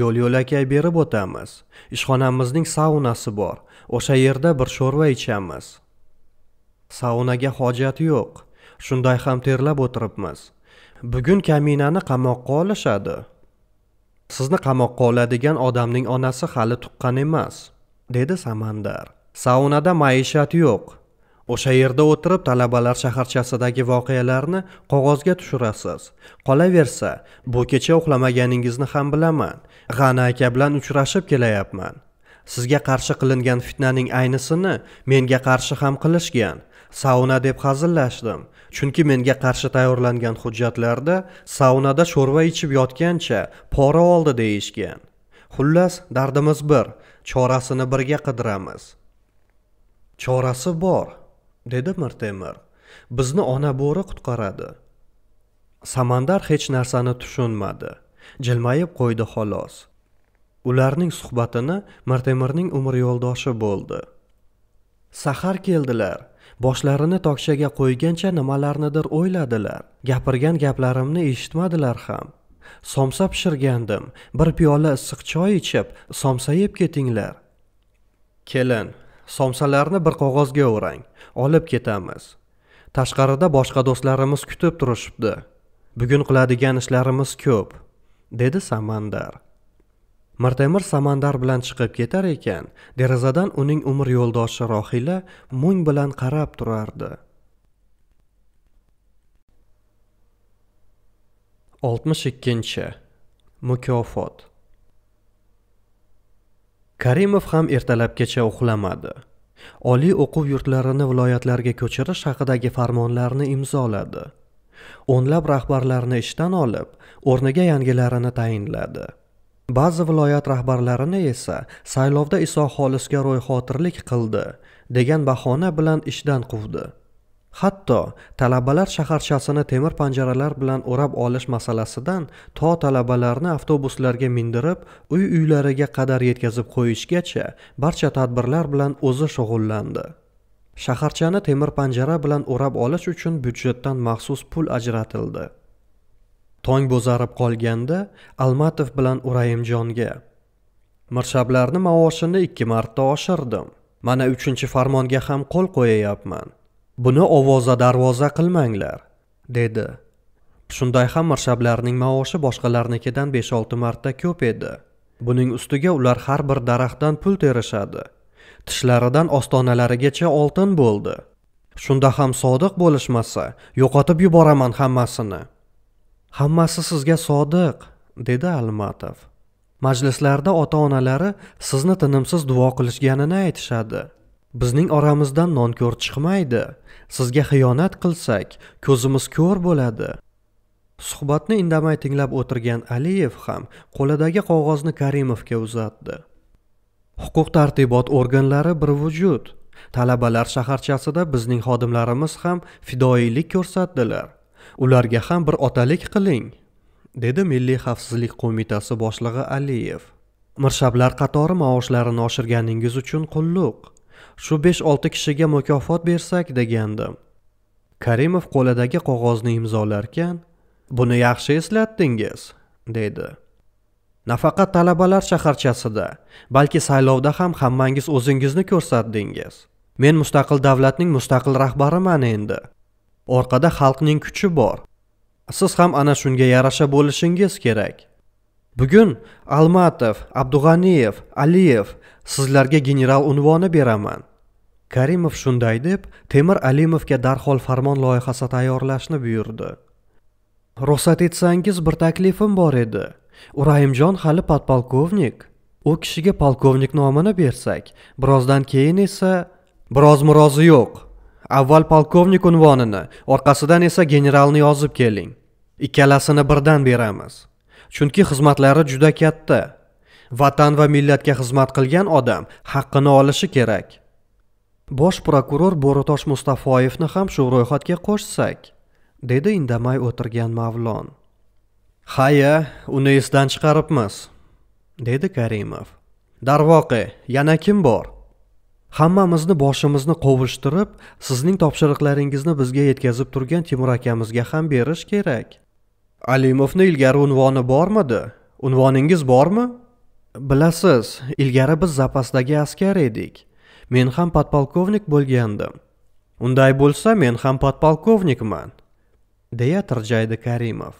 yo'l yo'lakay berib o'tamiz ishxonamizning saunasi bor o'sha yerda bir sho'rva ichamiz saunaga hojat yo'q shunday ham terlab o'tiribmiz bugun kaminani qamoqqa olishadi sizni qamoqqa oladigan odamning onasi hali tuqqan emas dedi samandar saunada maishat yo'q o'sha yerda o'tirib talabalar shaharchasidagi voqealarni qog'ozga tushirasiz qolaversa bu kecha uxlamaganingizni ham bilaman g'ani aka bilan uchrashib kelayapman sizga qarshi qilingan fitnaning aynisini menga qarshi ham qilishgan sauna deb hazillashdim chunki menga qarshi tayyorlangan hujjatlarda saunada sho'rva ichib yotgancha pora oldi deyishgan xullas dardimiz bir chorasini birga qidiramiz chorasi bor dedi mirtemir bizni ona bo'ri qutqaradi samandar hech narsani tushunmadi jilmayib qo'ydi xolos ularning suhbatini mirtemirning umr yo'ldoshi bo'ldi sahar keldilar boshlarini tokchaga qo'ygancha nimalarnidir o'yladilar gapirgan gaplarimni eshitmadilar ham somsa pishirgandim bir piyola issiq choy ichib somsa yeb ketinglar kelin somsalarni bir qog'ozga o'rang olib ketamiz tashqarida boshqa do'stlarimiz kutib turishibdi bugun qiladigan ishlarimiz ko'p dedi samandar mirtemir samandar bilan chiqib ketar ekan derazadan uning umr yo'ldoshi rohila mung bilan qarab turardi oltmish ikkinchi mukofot karimov ham ertalabgacha uxlamadi oliy o'quv yurtlarini viloyatlarga ko'chirish haqidagi farmonlarni imzoladi o'nlab rahbarlarni ishdan olib o'rniga yangilarini tayinladi ba'zi viloyat rahbarlarini esa saylovda iso xolisga ro'yxotirlik qildi degan bahona bilan ishdan quvdi hatto talabalar shaharchasini temir panjaralar bilan o'rab olish masalasidan to talabalarni avtobuslarga mindirib uy uylariga qadar yetkazib qo'yishgacha barcha tadbirlar bilan o'zi shug'ullandi shaharchani temir panjara bilan o'rab olish uchun byudjetdan maxsus pul ajratildi tong bo'zarib qolganda almatov bilan urayimjonga mirshablarni maoshini ikki marta oshirdim mana uchinchi farmonga ham qo'l qo'yayapman buni ovoza darvoza qilmanglar dedi shunday ham mirshablarning maoshi boshqalarnikidan 5-6 marta ko'p edi buning ustiga ular har bir daraxtdan pul terishadi tishlaridan ostonalarigacha oltin bo'ldi shunda ham sodiq bo'lishmasa yo'qotib yuboraman hammasini hammasi sizga sodiq dedi almatov majlislarda ota onalari sizni tinimsiz duo qilishganini aytishadi bizning oramizdan nonko'r chiqmaydi sizga xiyonat qilsak ko'zimiz ko'r bo'ladi suhbatni indamay tinglab o'tirgan aliyev ham qo'lidagi qog'ozni karimovga uzatdi huquq tartibot organlari bir vujud talabalar shaharchasida bizning xodimlarimiz ham fidoyilik ko'rsatdilar ularga ham bir otalik qiling dedi milliy xavfsizlik qo'mitasi boshlig'i aliyev mirshablar qatori maoshlarini oshirganingiz uchun qulluq shu 5-6 kishiga mukofot bersak degandim karimov qo'lidagi qog'ozni imzolarkan buni yaxshi eslatdingiz dedi nafaqat talabalar shaharchasida balki saylovda ham hammangiz o'zingizni ko'rsatdingiz men mustaqil davlatning mustaqil rahbariman endi orqada xalqning kuchi bor siz ham ana shunga yarasha bo'lishingiz kerak bugun almatov abdug'aniyev aliyev sizlarga general unvoni beraman karimov shunday deb temir alimovga darhol farmon loyihasi tayyorlashni buyurdi ruxsat etsangiz bir taklifim bor edi urayimjon hali podpolkovnik u kishiga polkovnik nomini bersak birozdan keyin esa biroz murozi yo'q avval polkovnik unvonini orqasidan esa generalni yozib keling ikkalasini birdan beramiz chunki xizmatlari juda katta vatan va millatga xizmat qilgan odam haqqini olishi kerak bosh prokuror bo'ritosh mustafoyevni ham shu ro'yxatga qo'shsak dedi indamay o'tirgan mavlon haya uni esdan chiqaribmiz dedi karimov darvoqe yana kim bor hammamizni boshimizni qovushtirib sizning topshiriqlaringizni bizga yetkazib turgan temur akamizga ham berish kerak alimovni ilgari unvoni bormidi unvoningiz bormi bilasiz ilgari biz zapasdagi askar edik men ham podpolkovnik bo'lgandim unday bo'lsa men ham podpolkovnikman deya tirjaydi karimov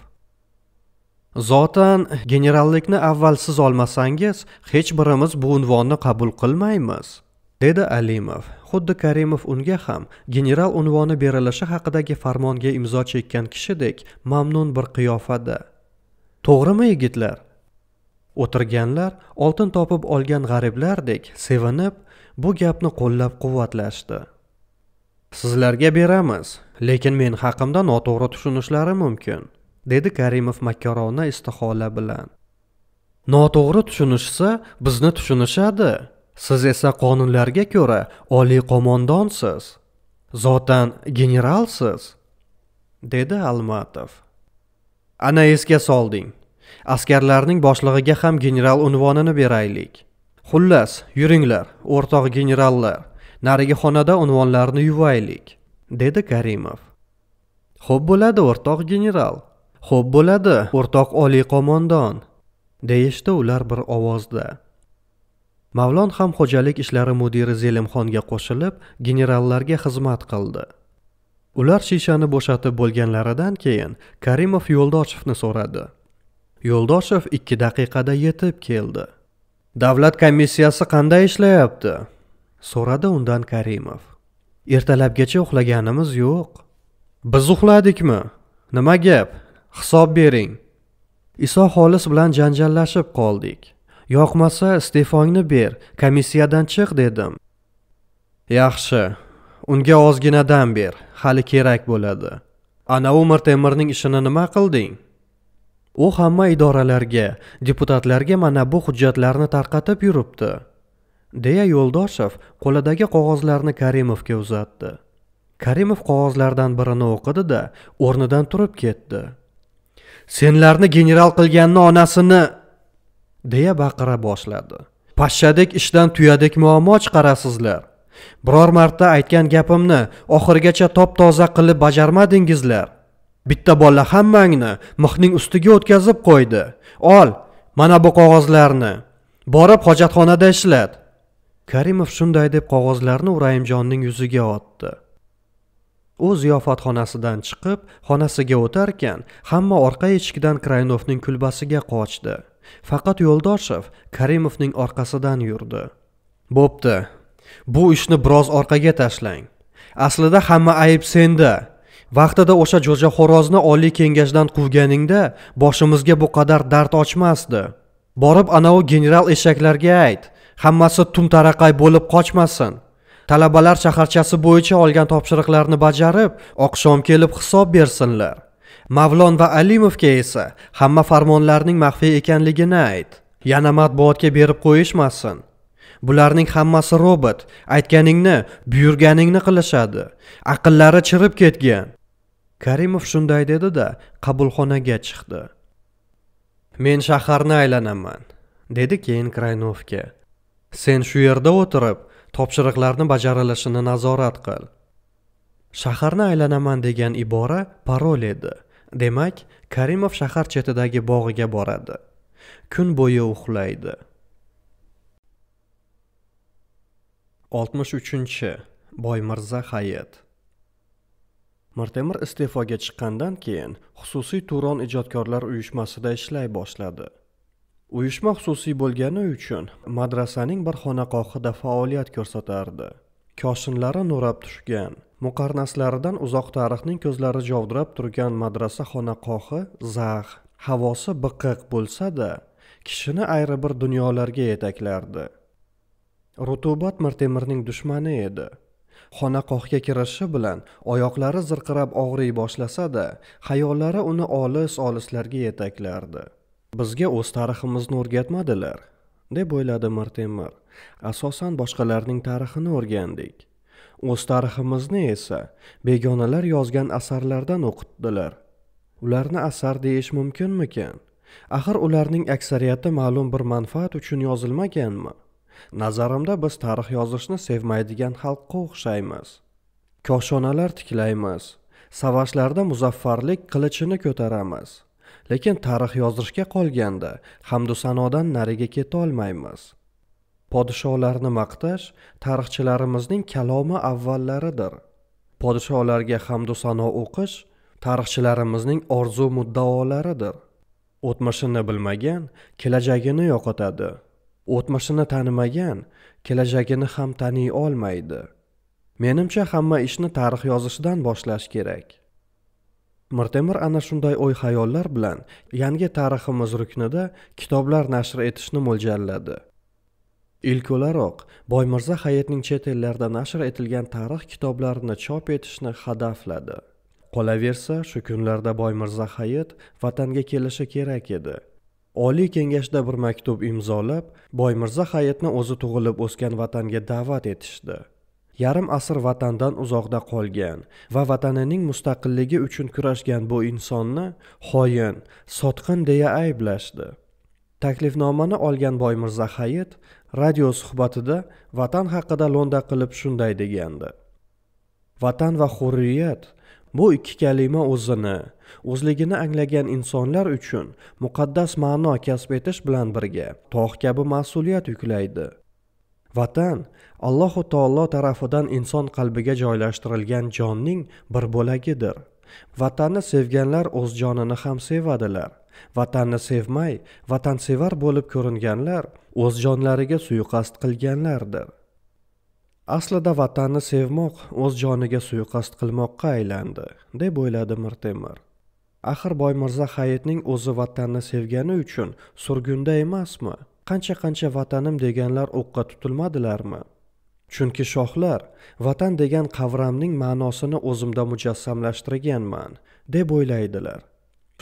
zotan generallikni avval siz olmasangiz hech birimiz bu unvonni qabul qilmaymiz dedi alimov xuddi karimov unga ham general unvoni berilishi haqidagi farmonga imzo chekkan kishidek mamnun bir qiyofada to'g'rimi yigitlar o'tirganlar oltin topib olgan g'ariblardek sevinib bu gapni qo'llab quvvatlashdi sizlarga beramiz lekin men haqimda noto'g'ri tushunishlari mumkin dedi karimov makkorona istihola bilan noto'g'ri tushunishsa bizni tushunishadi Siz esa qonunlarga ko'ra oliy qo'mondonsiz. Zotan generalsiz, dedi Almatov. Ana esga solding. Askarlarning boshlig'iga ham general unvonini beraylik. Xullas, yuringlar, o'rtoq generallar, narigi xonada unvonlarni yuvaylik, dedi Karimov. Xo'p bo'ladi, o'rtoq general. Xo'p bo'ladi, o'rtoq oliy qo'mondon, deyishdi ular bir ovozda. mavlon ham xo'jalik ishlari mudiri zelimxonga qo'shilib generallarga xizmat qildi ular shishani bo'shatib bo'lganlaridan keyin karimov yo'ldoshevni so'radi yo'ldoshev ikki daqiqada yetib keldi davlat komissiyasi qanday ishlayapti so'radi undan karimov ertalabgacha uxlaganimiz yo'q biz uxladikmi nima gap hisob bering iso xolis bilan janjallashib qoldik yoqmasa iste'fongni ber komissiyadan chiq dedim yaxshi unga ozgina dam ber hali kerak bo'ladi ana umir temirning ishini nima qilding u hamma idoralarga deputatlarga mana bu hujjatlarni tarqatib yuribdi deya yo'ldoshev qo'lidagi qog'ozlarni karimovga uzatdi karimov qog'ozlardan birini o'qidi da o'rnidan turib ketdi senlarni general qilganni onasini deya baqira boshladi pashshadek ishdan tuyadek muammo chiqarasizlar biror marta aytgan gapimni oxirigacha top toza qilib bajarmadingizlar bitta bola hammangni mixning ustiga o'tkazib qo'ydi ol mana bu qog'ozlarni borib hojatxonada ishlat karimov shunday deb qog'ozlarni urayimjonning yuziga otdi u ziyofatxonasidan chiqib xonasiga o'tarkan hamma orqa eshikdan krainovning kulbasiga qochdi faqat yo'ldoshev karimovning orqasidan yurdi bo'pti bu ishni biroz orqaga tashlang aslida hamma ayb senda vaqtida o'sha jo'jaxo'rozni oliy kengashdan quvganingda boshimizga bu qadar dard ochmasdi borib anavi general eshaklarga ayt hammasi tumtaraqay bo'lib qochmasin talabalar shaharchasi bo'yicha olgan topshiriqlarni bajarib oqshom kelib hisob bersinlar mavlon va alimovga esa hamma farmonlarning maxfiy ekanligini ayt yana matbuotga berib qo'yishmasin bularning hammasi robot aytganingni buyurganingni qilishadi aqllari chirib ketgan karimov shunday dedi da qabulxonaga chiqdi men shaharni aylanaman dedi keyin kraynovga sen shu yerda o'tirib topshiriqlarni bajarilishini nazorat qil shaharni aylanaman degan ibora parol edi demak karimov shahar chetidagi bog'iga boradi kun bo'yi uxlaydi 63. Boy boymirza hayit Martemir iste'foga chiqqandan keyin xususiy turon ijodkorlar uyushmasida ishlay boshladi uyushma xususiy bo'lgani uchun madrasaning bir xonaqohida faoliyat ko'rsatardi koshinlari nurab tushgan muqarnaslaridan uzoq tarixning ko'zlari jovdirab turgan madrasa xonaqohi zax havosi biqiq bo'lsa-da, kishini ayri bir dunyolarga yetaklardi rutubat mirtemirning dushmani edi xonaqohga kirishi bilan oyoqlari zirqirab og'riy boshlasa-da, xayollari uni olis olislarga yetaklardi bizga o'z tariximizni o'rgatmadilar deb o'yladi mirtemir asosan boshqalarning tarixini o'rgandik o'z tariximizni esa begonalar yozgan asarlardan o'qitdilar ularni asar deyish mumkinmikan axir ularning aksariyati ma'lum bir manfaat uchun yozilmaganmi nazarimda biz tarix yozishni sevmaydigan xalqqa o'xshaymiz koshonalar tiklaymiz savashlarda muzaffarlik qilichini ko'taramiz lekin tarix yozishga qolganda hamdu sanodan nariga ketolmaymiz podsholarni maqtash tarixchilarimizning kalomi avvallaridir podsholarga hamdu sano o'qish tarixchilarimizning orzu muddaolaridir o'tmishini bilmagan kelajagini yo'qotadi o'tmishini tanimagan kelajagini ham taniy olmaydi menimcha hamma ishni tarix yozishdan boshlash kerak mirtemir ana shunday o'y hayollar bilan yangi tariximiz ruknida kitoblar nashr etishni mo'ljalladi ilk boymirza hayitning chet ellarda nashr etilgan tarix kitoblarini chop etishni hadafladi qolaversa shu kunlarda boymirza hayit vatanga kelishi kerak edi oliy kengashda bir maktub imzolab boymirza hayitni o'zi tug'ilib o'sgan vatanga da'vat etishdi yarim asr vatandan uzoqda qolgan va vatanining mustaqilligi uchun kurashgan bu insonni xoin sotqin deya ayblashdi taklifnomani olgan boymirza hayit radio suhbatida vatan haqida lo'nda qilib shunday degandi vatan va hurriyat bu ikki kalima o'zini o'zligini anglagan insonlar uchun muqaddas ma'no kasb etish bilan birga tog' kabi mas'uliyat yuklaydi vatan allohu taolo tarafidan inson qalbiga joylashtirilgan jonning bir bo'lagidir vatanni sevganlar o'z jonini ham sevadilar vatanni sevmay vatansevar bo'lib ko'ringanlar o'z jonlariga suiqasd qilganlardir aslida vatanni sevmoq o'z joniga suiqasd qilmoqqa aylandi deb o'yladi mirtemir axir boymirza hayitning o'zi vatanni sevgani uchun surgunda emasmi qancha qancha vatanim deganlar o'qqa tutilmadilarmi chunki shohlar vatan degan qavramning ma'nosini o'zimda mujassamlashtirganman deb o'ylaydilar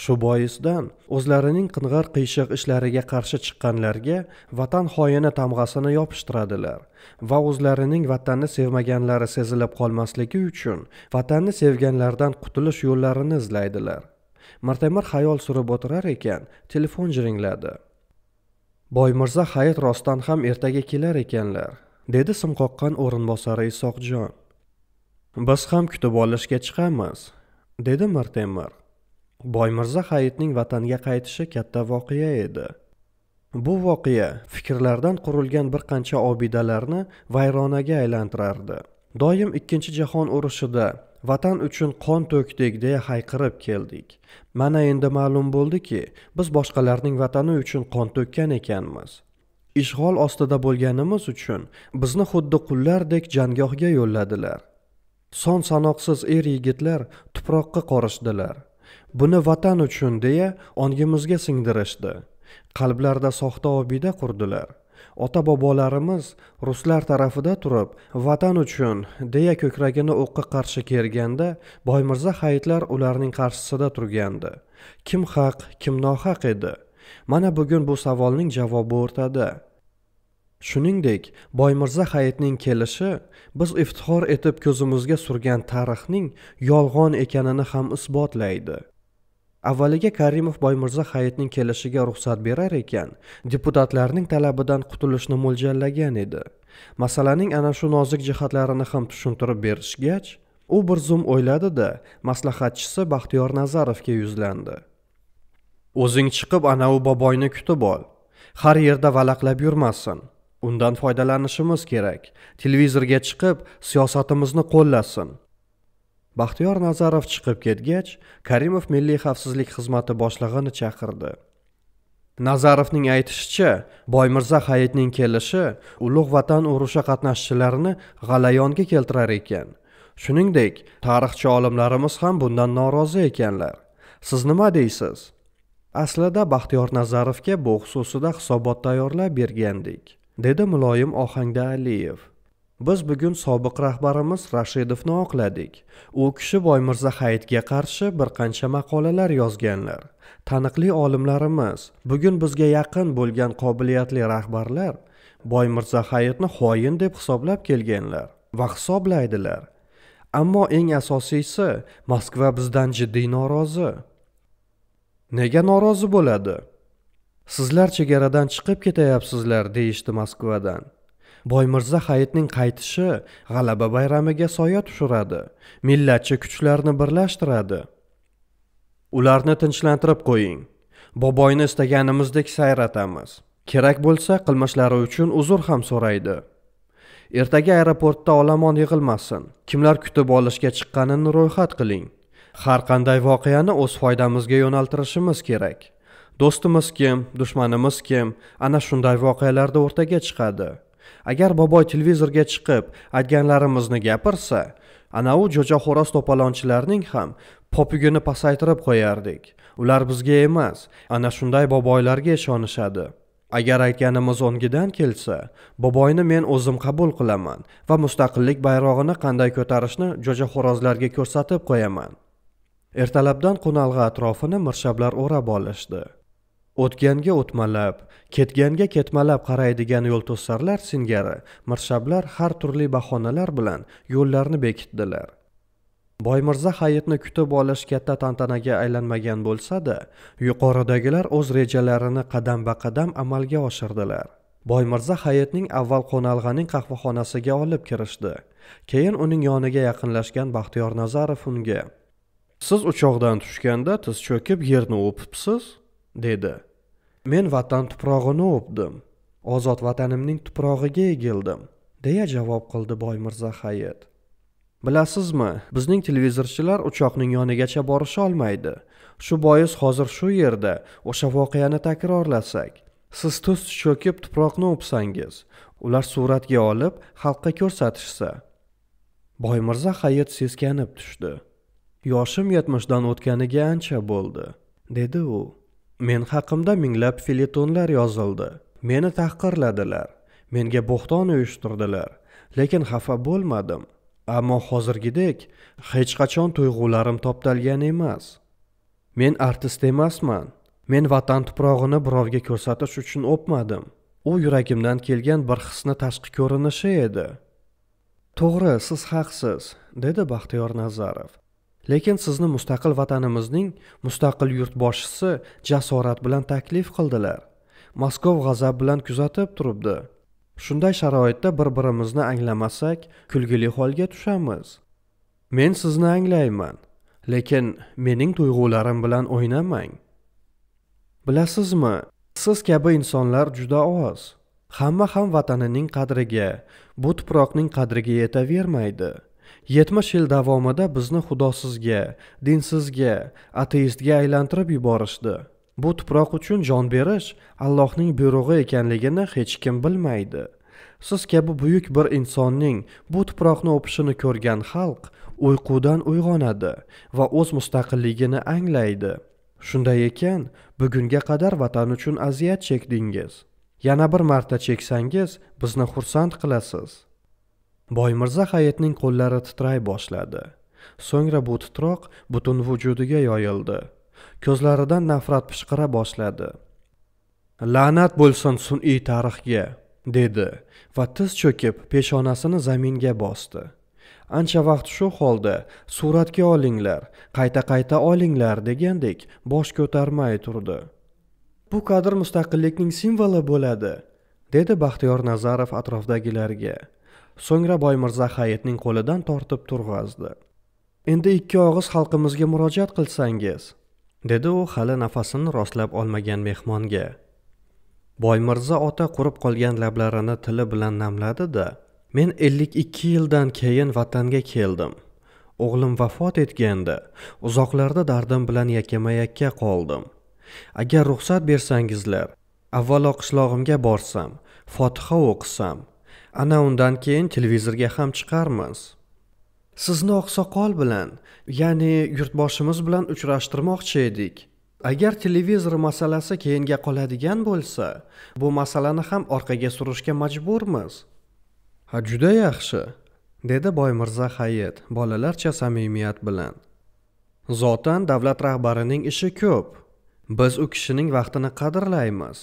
shu boisdan o'zlarining qing'ir qiyshiq ishlariga qarshi chiqqanlarga vatan xoyini tamg'asini yopishtiradilar va o'zlarining vatanni sevmaganlari sezilib qolmasligi uchun vatanni sevganlardan qutulish yo'llarini izlaydilar martemir xayol surib o'tirar ekan telefon jiringladi boymirza hayit rostdan ham ertaga kelar ekanlar dedi simqoqqan o'rinbosari isoqjon biz ham kutib olishga chiqamiz dedi martemir boymirza hayitning vatanga qaytishi katta voqea edi bu voqea fikrlardan qurilgan bir qancha obidalarni vayronaga aylantirardi doim ikkinchi jahon urushida vatan uchun qon to'kdik deya hayqirib keldik mana endi ma'lum bo'ldiki biz boshqalarning vatani uchun qon to'kkan ekanmiz ishg'ol ostida bo'lganimiz uchun bizni xuddi qullardek jangohga yo'lladilar son sanoqsiz er yigitlar tuproqqa qorishdilar buni vatan uchun deya ongimizga singdirishdi qalblarda soxta obida qurdilar ota bobolarimiz ruslar tarafida turib vatan uchun deya ko'kragini o'qqa qarshi kerganda boymirza hayitlar ularning qarshisida turgandi kim haq kim nohaq edi mana bugun bu savolning javobi o'rtada shuningdek boymirza hayitning kelishi biz iftixor etib ko'zimizga surgan tarixning yolg'on ekanini ham isbotlaydi avvaliga karimov boymirzo hayitning kelishiga ruxsat berar ekan deputatlarning talabidan qutulishni mo'ljallagan edi masalaning ana shu nozik jihatlarini ham tushuntirib berishgach u bir zum o'yladi da maslahatchisi baxtiyor nazarovga yuzlandi o'zing chiqib anavi boboyni kutib ol har yerda valaqlab yurmasin undan foydalanishimiz kerak televizorga chiqib siyosatimizni qo'llasin baxtiyor nazarov chiqib ketgach karimov milliy xavfsizlik xizmati boshlig'ini chaqirdi nazarovning aytishicha boymirza hayitning kelishi ulug' vatan urushi qatnashchilarini g'alayonga keltirar ekan shuningdek tarixchi olimlarimiz ham bundan norozi ekanlar siz nima deysiz aslida baxtiyor nazarovga bu xususida hisobot tayyorlab bergandik dedi muloyim ohangda aliyev biz bugun sobiq rahbarimiz rashidovni oqladik u kishi boymirza hayitga qarshi bir qancha maqolalar yozganlar taniqli olimlarimiz bugun bizga yaqin bo'lgan qobiliyatli rahbarlar boymirza hayitni xoin deb hisoblab kelganlar va hisoblaydilar ammo eng asosiysi moskva bizdan jiddiy norozi nega norozi bo'ladi sizlar chegaradan chiqib ketayapsizlar deyishdi moskvadan boymirza hayitning qaytishi g'alaba bayramiga soya tushiradi millatchi kuchlarni birlashtiradi ularni tinchlantirib qo'ying boboyni istaganimizdek sayratamiz kerak bo'lsa qilmishlari uchun uzr ham so'raydi ertaga aeroportda olomon yig'ilmasin kimlar kutib olishga chiqqanini ro'yxat qiling har qanday voqeani o'z foydamizga yo'naltirishimiz kerak do'stimiz kim dushmanimiz kim ana shunday voqealarda o'rtaga chiqadi agar boboy televizorga chiqib aytganlarimizni gapirsa anavi jo'jaxo'roz to'polonchilarning ham popugini pasaytirib qo'yardik ular bizga emas ana shunday boboylarga ishonishadi agar aytganimiz o'ngidan kelsa boboyni men o'zim qabul qilaman va mustaqillik bayrog'ini qanday ko'tarishni jo'jaxo'rozlarga ko'rsatib qo'yaman ertalabdan qo'nalg'a atrofini mirshablar o'rab olishdi o'tganga o'tmalab ketganga ketmalab qaraydigan yo'l to'sarlar singari mirshablar har turli bahonalar bilan yo'llarni bekitdilar boymirza hayitni kutib olish katta tantanaga aylanmagan bo'lsa-da, yuqoridagilar o'z rejalarini qadam ba qadam amalga oshirdilar boymirza hayitning avval qo'nalg'aning qahvaxonasiga olib kirishdi keyin uning yoniga yaqinlashgan baxtiyor nazarov unga siz uchoqdan tushganda tiz cho'kib yerni o'pibsiz dedi men vatan tuprog'ini o'pdim ozod vatanimning tuprog'iga egildim deya javob qildi boy mirza hayit bilasizmi bizning televizorchilar uchoqning yonigacha borisha olmaydi shu bois hozir shu yerda o'sha voqeani takrorlasak siz tuz cho'kib tuproqni o'psangiz ular suratga olib xalqqa ko'rsatishsa boy mirza hayit seskanib tushdi yoshim yetmishdan o'tganiga ancha bo'ldi dedi u men haqimda minglab feletonlar yozildi meni tahqirladilar menga bo'xton uyushtirdilar lekin xafa bo'lmadim ammo hozirgidek hech qachon tuyg'ularim toptalgan emas men artist emasman men vatan tuprog'ini birovga ko'rsatish uchun o'pmadim u yuragimdan kelgan bir hisni tashqi ko'rinishi edi to'g'ri siz haqsiz dedi baxtiyor nazarov lekin sizni mustaqil vatanimizning mustaqil yurtboshisi jasorat bilan taklif qildilar moskov g'azab bilan kuzatib turibdi shunday sharoitda bir birimizni anglamasak kulgili holga tushamiz men sizni anglayman lekin mening tuyg'ularim bilan o'ynamang bilasizmi siz kabi insonlar juda oz hamma ham vatanining qadriga bu tuproqning qadriga yetavermaydi yetmish yil davomida bizni xudosizga dinsizga ateistga aylantirib yuborishdi bu tuproq uchun jon berish allohning buyrug'i ekanligini hech kim bilmaydi siz kabi buyuk bir insonning bu tuproqni o'pishini ko'rgan xalq uyqudan uyg'onadi va o'z mustaqilligini anglaydi shunday ekan bugunga qadar vatan uchun aziyat chekdingiz yana bir marta cheksangiz bizni xursand qilasiz boymirza hayitning qo'llari titray boshladi so'ngra bu titroq butun vujudiga yoyildi ko'zlaridan nafrat pishqira boshladi la'nat bo'lsin sun'iy tarixga dedi va tiz cho'kib peshonasini zaminga bosdi ancha vaqt shu holda suratga olinglar qayta qayta olinglar degandek bosh ko'tarmay turdi bu kadr mustaqillikning simvoli bo'ladi dedi baxtiyor nazarov atrofdagilarga so'ngra boymirza hayitning qo'lidan tortib turg'azdi endi ikki og'iz xalqimizga murojaat qilsangiz dedi u hali nafasini rostlab olmagan mehmonga boymirza ota qurib qolgan lablarini tili bilan namladi da men ellik ikki yildan keyin vatanga keldim o'g'lim vafot etganda uzoqlarda dardim bilan yakkama yakka qoldim agar ruxsat bersangizlar avvalo qishlog'imga borsam fotiha o'qisam ana undan keyin televizorga ham chiqarmiz sizni oqsoqol bilan ya'ni yurtboshimiz bilan uchrashtirmoqchi edik agar televizor masalasi keyinga qoladigan bo'lsa bu masalani ham orqaga surishga majburmiz ha juda yaxshi dedi boymirza hayit bolalarcha samimiyat bilan zotan davlat rahbarining ishi ko'p biz u kishining vaqtini qadrlaymiz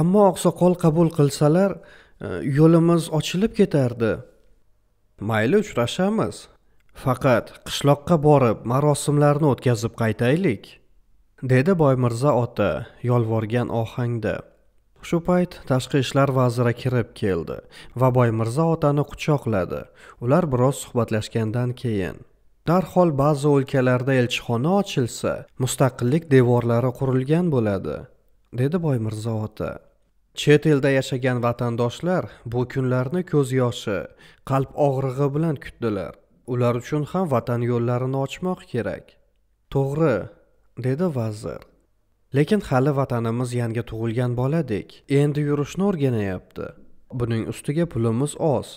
ammo oqsoqol qabul qilsalar Э, yo'limiz ochilib ketardi mayli uchrashamiz faqat qishloqqa borib marosimlarni o'tkazib qaytaylik dedi boymirza ota yolvorgan ohangda shu payt tashqi ishlar vaziri kirib keldi va boymirza otani quchoqladi ular biroz suhbatlashgandan keyin darhol ba'zi o'lkalarda elchixona ochilsa mustaqillik devorlari qurilgan bo'ladi dedi boymirza ota chet elda yashagan vatandoshlar bu kunlarni ko'z yoshi qalb og'rig'i bilan kutdilar ular uchun ham vatan yo'llarini ochmoq kerak to'g'ri dedi vazir lekin hali vatanimiz yangi tug'ilgan boladek endi yurishni o'rganyapti buning ustiga pulimiz oz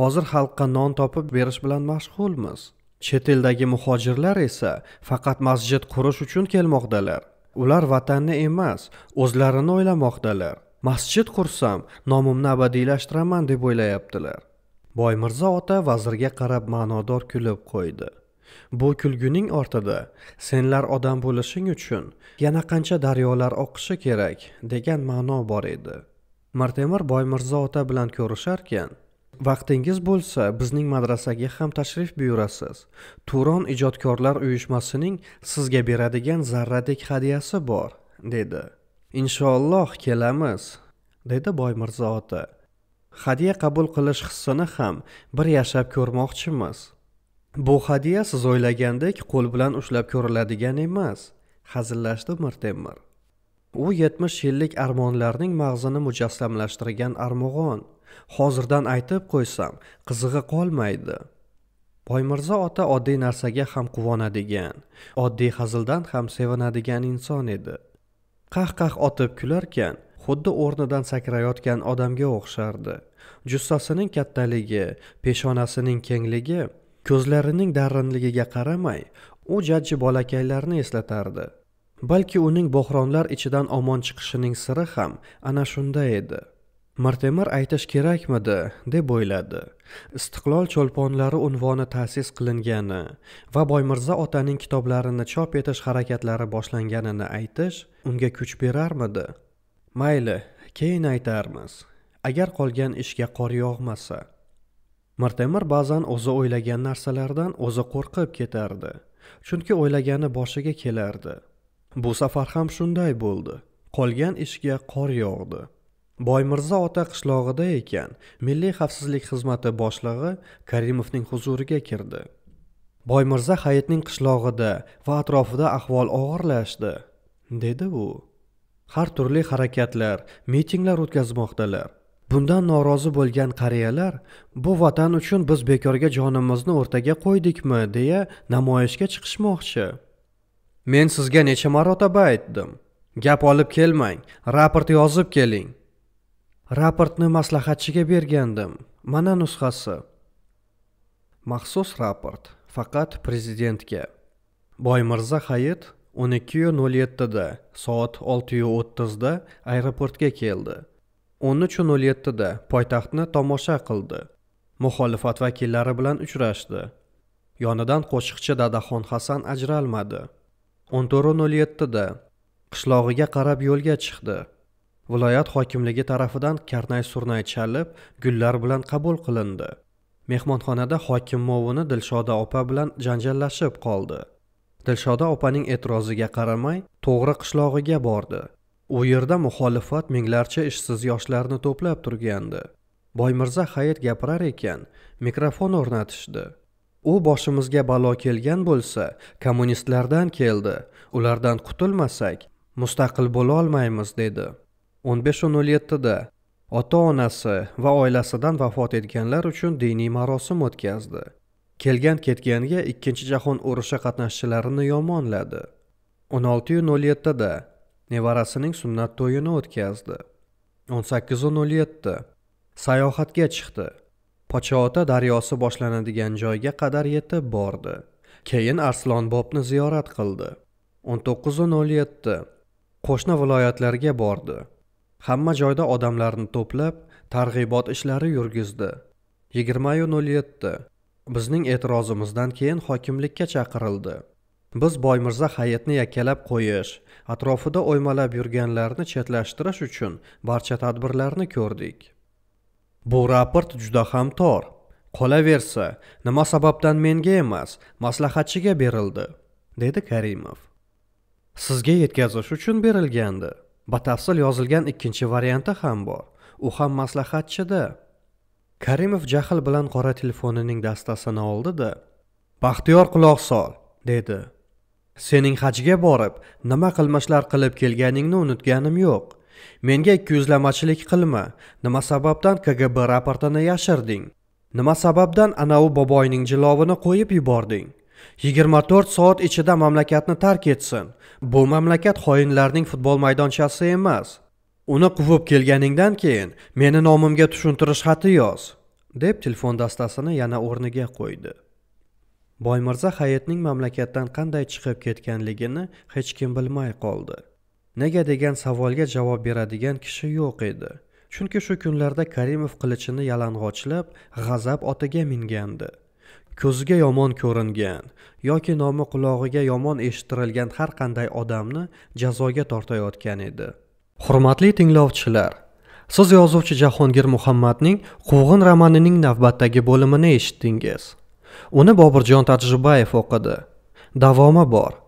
hozir xalqqa non topib berish bilan mashg'ulmiz chet eldagi muhojirlar esa faqat masjid qurish uchun kelmoqdalar ular vatanni emas o'zlarini o'ylamoqdalar masjid qursam nomimni abadiylashtiraman deb o'ylayaptilar boymirzo ota vazirga qarab ma'nodor kulib qo'ydi bu kulguning ortida senlar odam bo'lishing uchun yana qancha daryolar oqishi kerak degan ma'no bor edi martemir boymirzo ota bilan ko'risharkan vaqtingiz bo'lsa bizning madrasaga ham tashrif buyurasiz turon ijodkorlar uyushmasining sizga beradigan zarradek hadyasi bor dedi inshoolloh kelamiz dedi boymirzo ota hadya qabul qilish hissini ham bir yashab ko'rmoqchimiz bu hadya siz o'ylagandek qo'l bilan ushlab ko'riladigan emas hazillashdi mirtemir u yetmish yillik armonlarning mag'zini mujassamlashtirgan armug'on hozirdan aytib qo'ysam qizig'i qolmaydi boymirzo ota oddiy narsaga ham quvonadigan oddiy hazildan ham sevinadigan inson edi qah qah otib kularkan xuddi o'rnidan sakrayotgan odamga o'xshardi jussasining kattaligi peshonasining kengligi ko'zlarining darrinligiga qaramay u jajji bolakaylarni eslatardi balki uning bo'hronlar ichidan omon chiqishining siri ham ana shunda edi Martemir aytish kerakmidi deb o'yladi istiqlol cho'lponlari unvoni ta'sis qilingani va boymirza otaning kitoblarini chop etish harakatlari boshlanganini aytish unga kuch berarmidi mayli keyin aytarmiz agar qolgan ishga qor yog'masa Martemir ba'zan o'zi o'ylagan narsalardan o'zi qo'rqib ketardi chunki o'ylagani boshiga kelardi bu safar ham shunday bo'ldi qolgan ishga qor yog'di boymirzo ota qishlog'ida ekan milliy xavfsizlik xizmati boshlig'i karimovning huzuriga kirdi boymirza hayitning qishlog'ida va atrofida ahvol og'irlashdi dedi u har turli harakatlar mitinglar o'tkazmoqdalar bundan norozi bo'lgan qariyalar bu vatan uchun biz bekorga jonimizni o'rtaga qo'ydikmi deya namoyishga chiqishmoqchi men sizga necha marotaba aytdim gap olib kelmang raport yozib keling raportni maslahatchiga bergandim mana nusxasi maxsus raport faqat prezidentga boymirza hayit 12:07da soat 6:30da aeroportga keldi 13:07da poytaxtni tomosha qildi muxolifat vakillari bilan uchrashdi yonidan qo'shiqchi dadaxon hasan ajralmadi 14:07da qishlog'iga qarab yo'lga chiqdi viloyat hokimligi tarafidan karnay surnay chalib gullar bilan qabul qilindi mehmonxonada hokim movini dilshoda opa bilan janjallashib qoldi dilshoda opaning e'tiroziga qaramay to'g'ri qishlog'iga bordi u yerda muxolifat minglarcha ishsiz yoshlarni to'plab turgandi boymirza hayit gapirar ekan mikrofon o'rnatishdi u boshimizga balo kelgan bo'lsa kommunistlardan keldi ulardan qutulmasak mustaqil bo'la olmaymiz dedi 15 07 yettida ota onasi va oilasidan vafot etganlar uchun diniy marosim o'tkazdi kelgan ketganga ikkinchi jahon urushi qatnashchilarini yomonladi 16.07da nevarasining sunnat to'yini o'tkazdi 18.07 sayohatga chiqdi pochaota daryosi boshlanadigan joyga qadar yetib bordi keyin arslonbobni ziyorat qildi 19.07 qo'shni viloyatlarga bordi hamma joyda odamlarni to'plab targ'ibot ishlari yurgizdi yigirmayu nol yetti bizning e'tirozimizdan keyin hokimlikka chaqirildi biz boymirza hayitni yakkalab qo'yish atrofida o'ymalab yurganlarni chetlashtirish uchun barcha tadbirlarni ko'rdik bu raport juda ham tor qolaversa nima sababdan menga emas maslahatchiga berildi dedi karimov sizga yetkazish uchun berilgandi batafsil yozilgan ikkinchi varianti ham bor u ham maslahatchida karimov jahl bilan qora telefonining dastasini oldida baxtiyor quloq sol dedi sening hajga borib nima qilmishlar qilib kelganingni unutganim yo'q menga ikkiyuzlamachilik qilma nima sababdan kgb raportini yashirding nima sababdan anavi boboyning jilovini qo'yib yubording 24 soat ichida mamlakatni tark etsin. Bu mamlakat xoinlarning futbol maydonchasi emas. Uni quvib kelganingdan keyin meni nomimga tushuntirish xati yoz, deb telefon dastasini yana o'rniga qo'ydi. Boymirza hayitning mamlakatdan qanday chiqib ketganligini hech kim bilmay qoldi. Nega degan savolga javob beradigan kishi yo'q edi. Chunki shu kunlarda Karimov qilichini yalang'ochlab, g'azab otiga mingandi. ko'ziga yomon ko'ringan yoki nomi qulog'iga yomon eshittirilgan har qanday odamni jazoga tortayotgan edi hurmatli tinglovchilar siz yozuvchi jahongir muhammadning quvg'in romanining navbatdagi bo'limini eshitdingiz uni boburjon tajribayev o'qidi davomi bor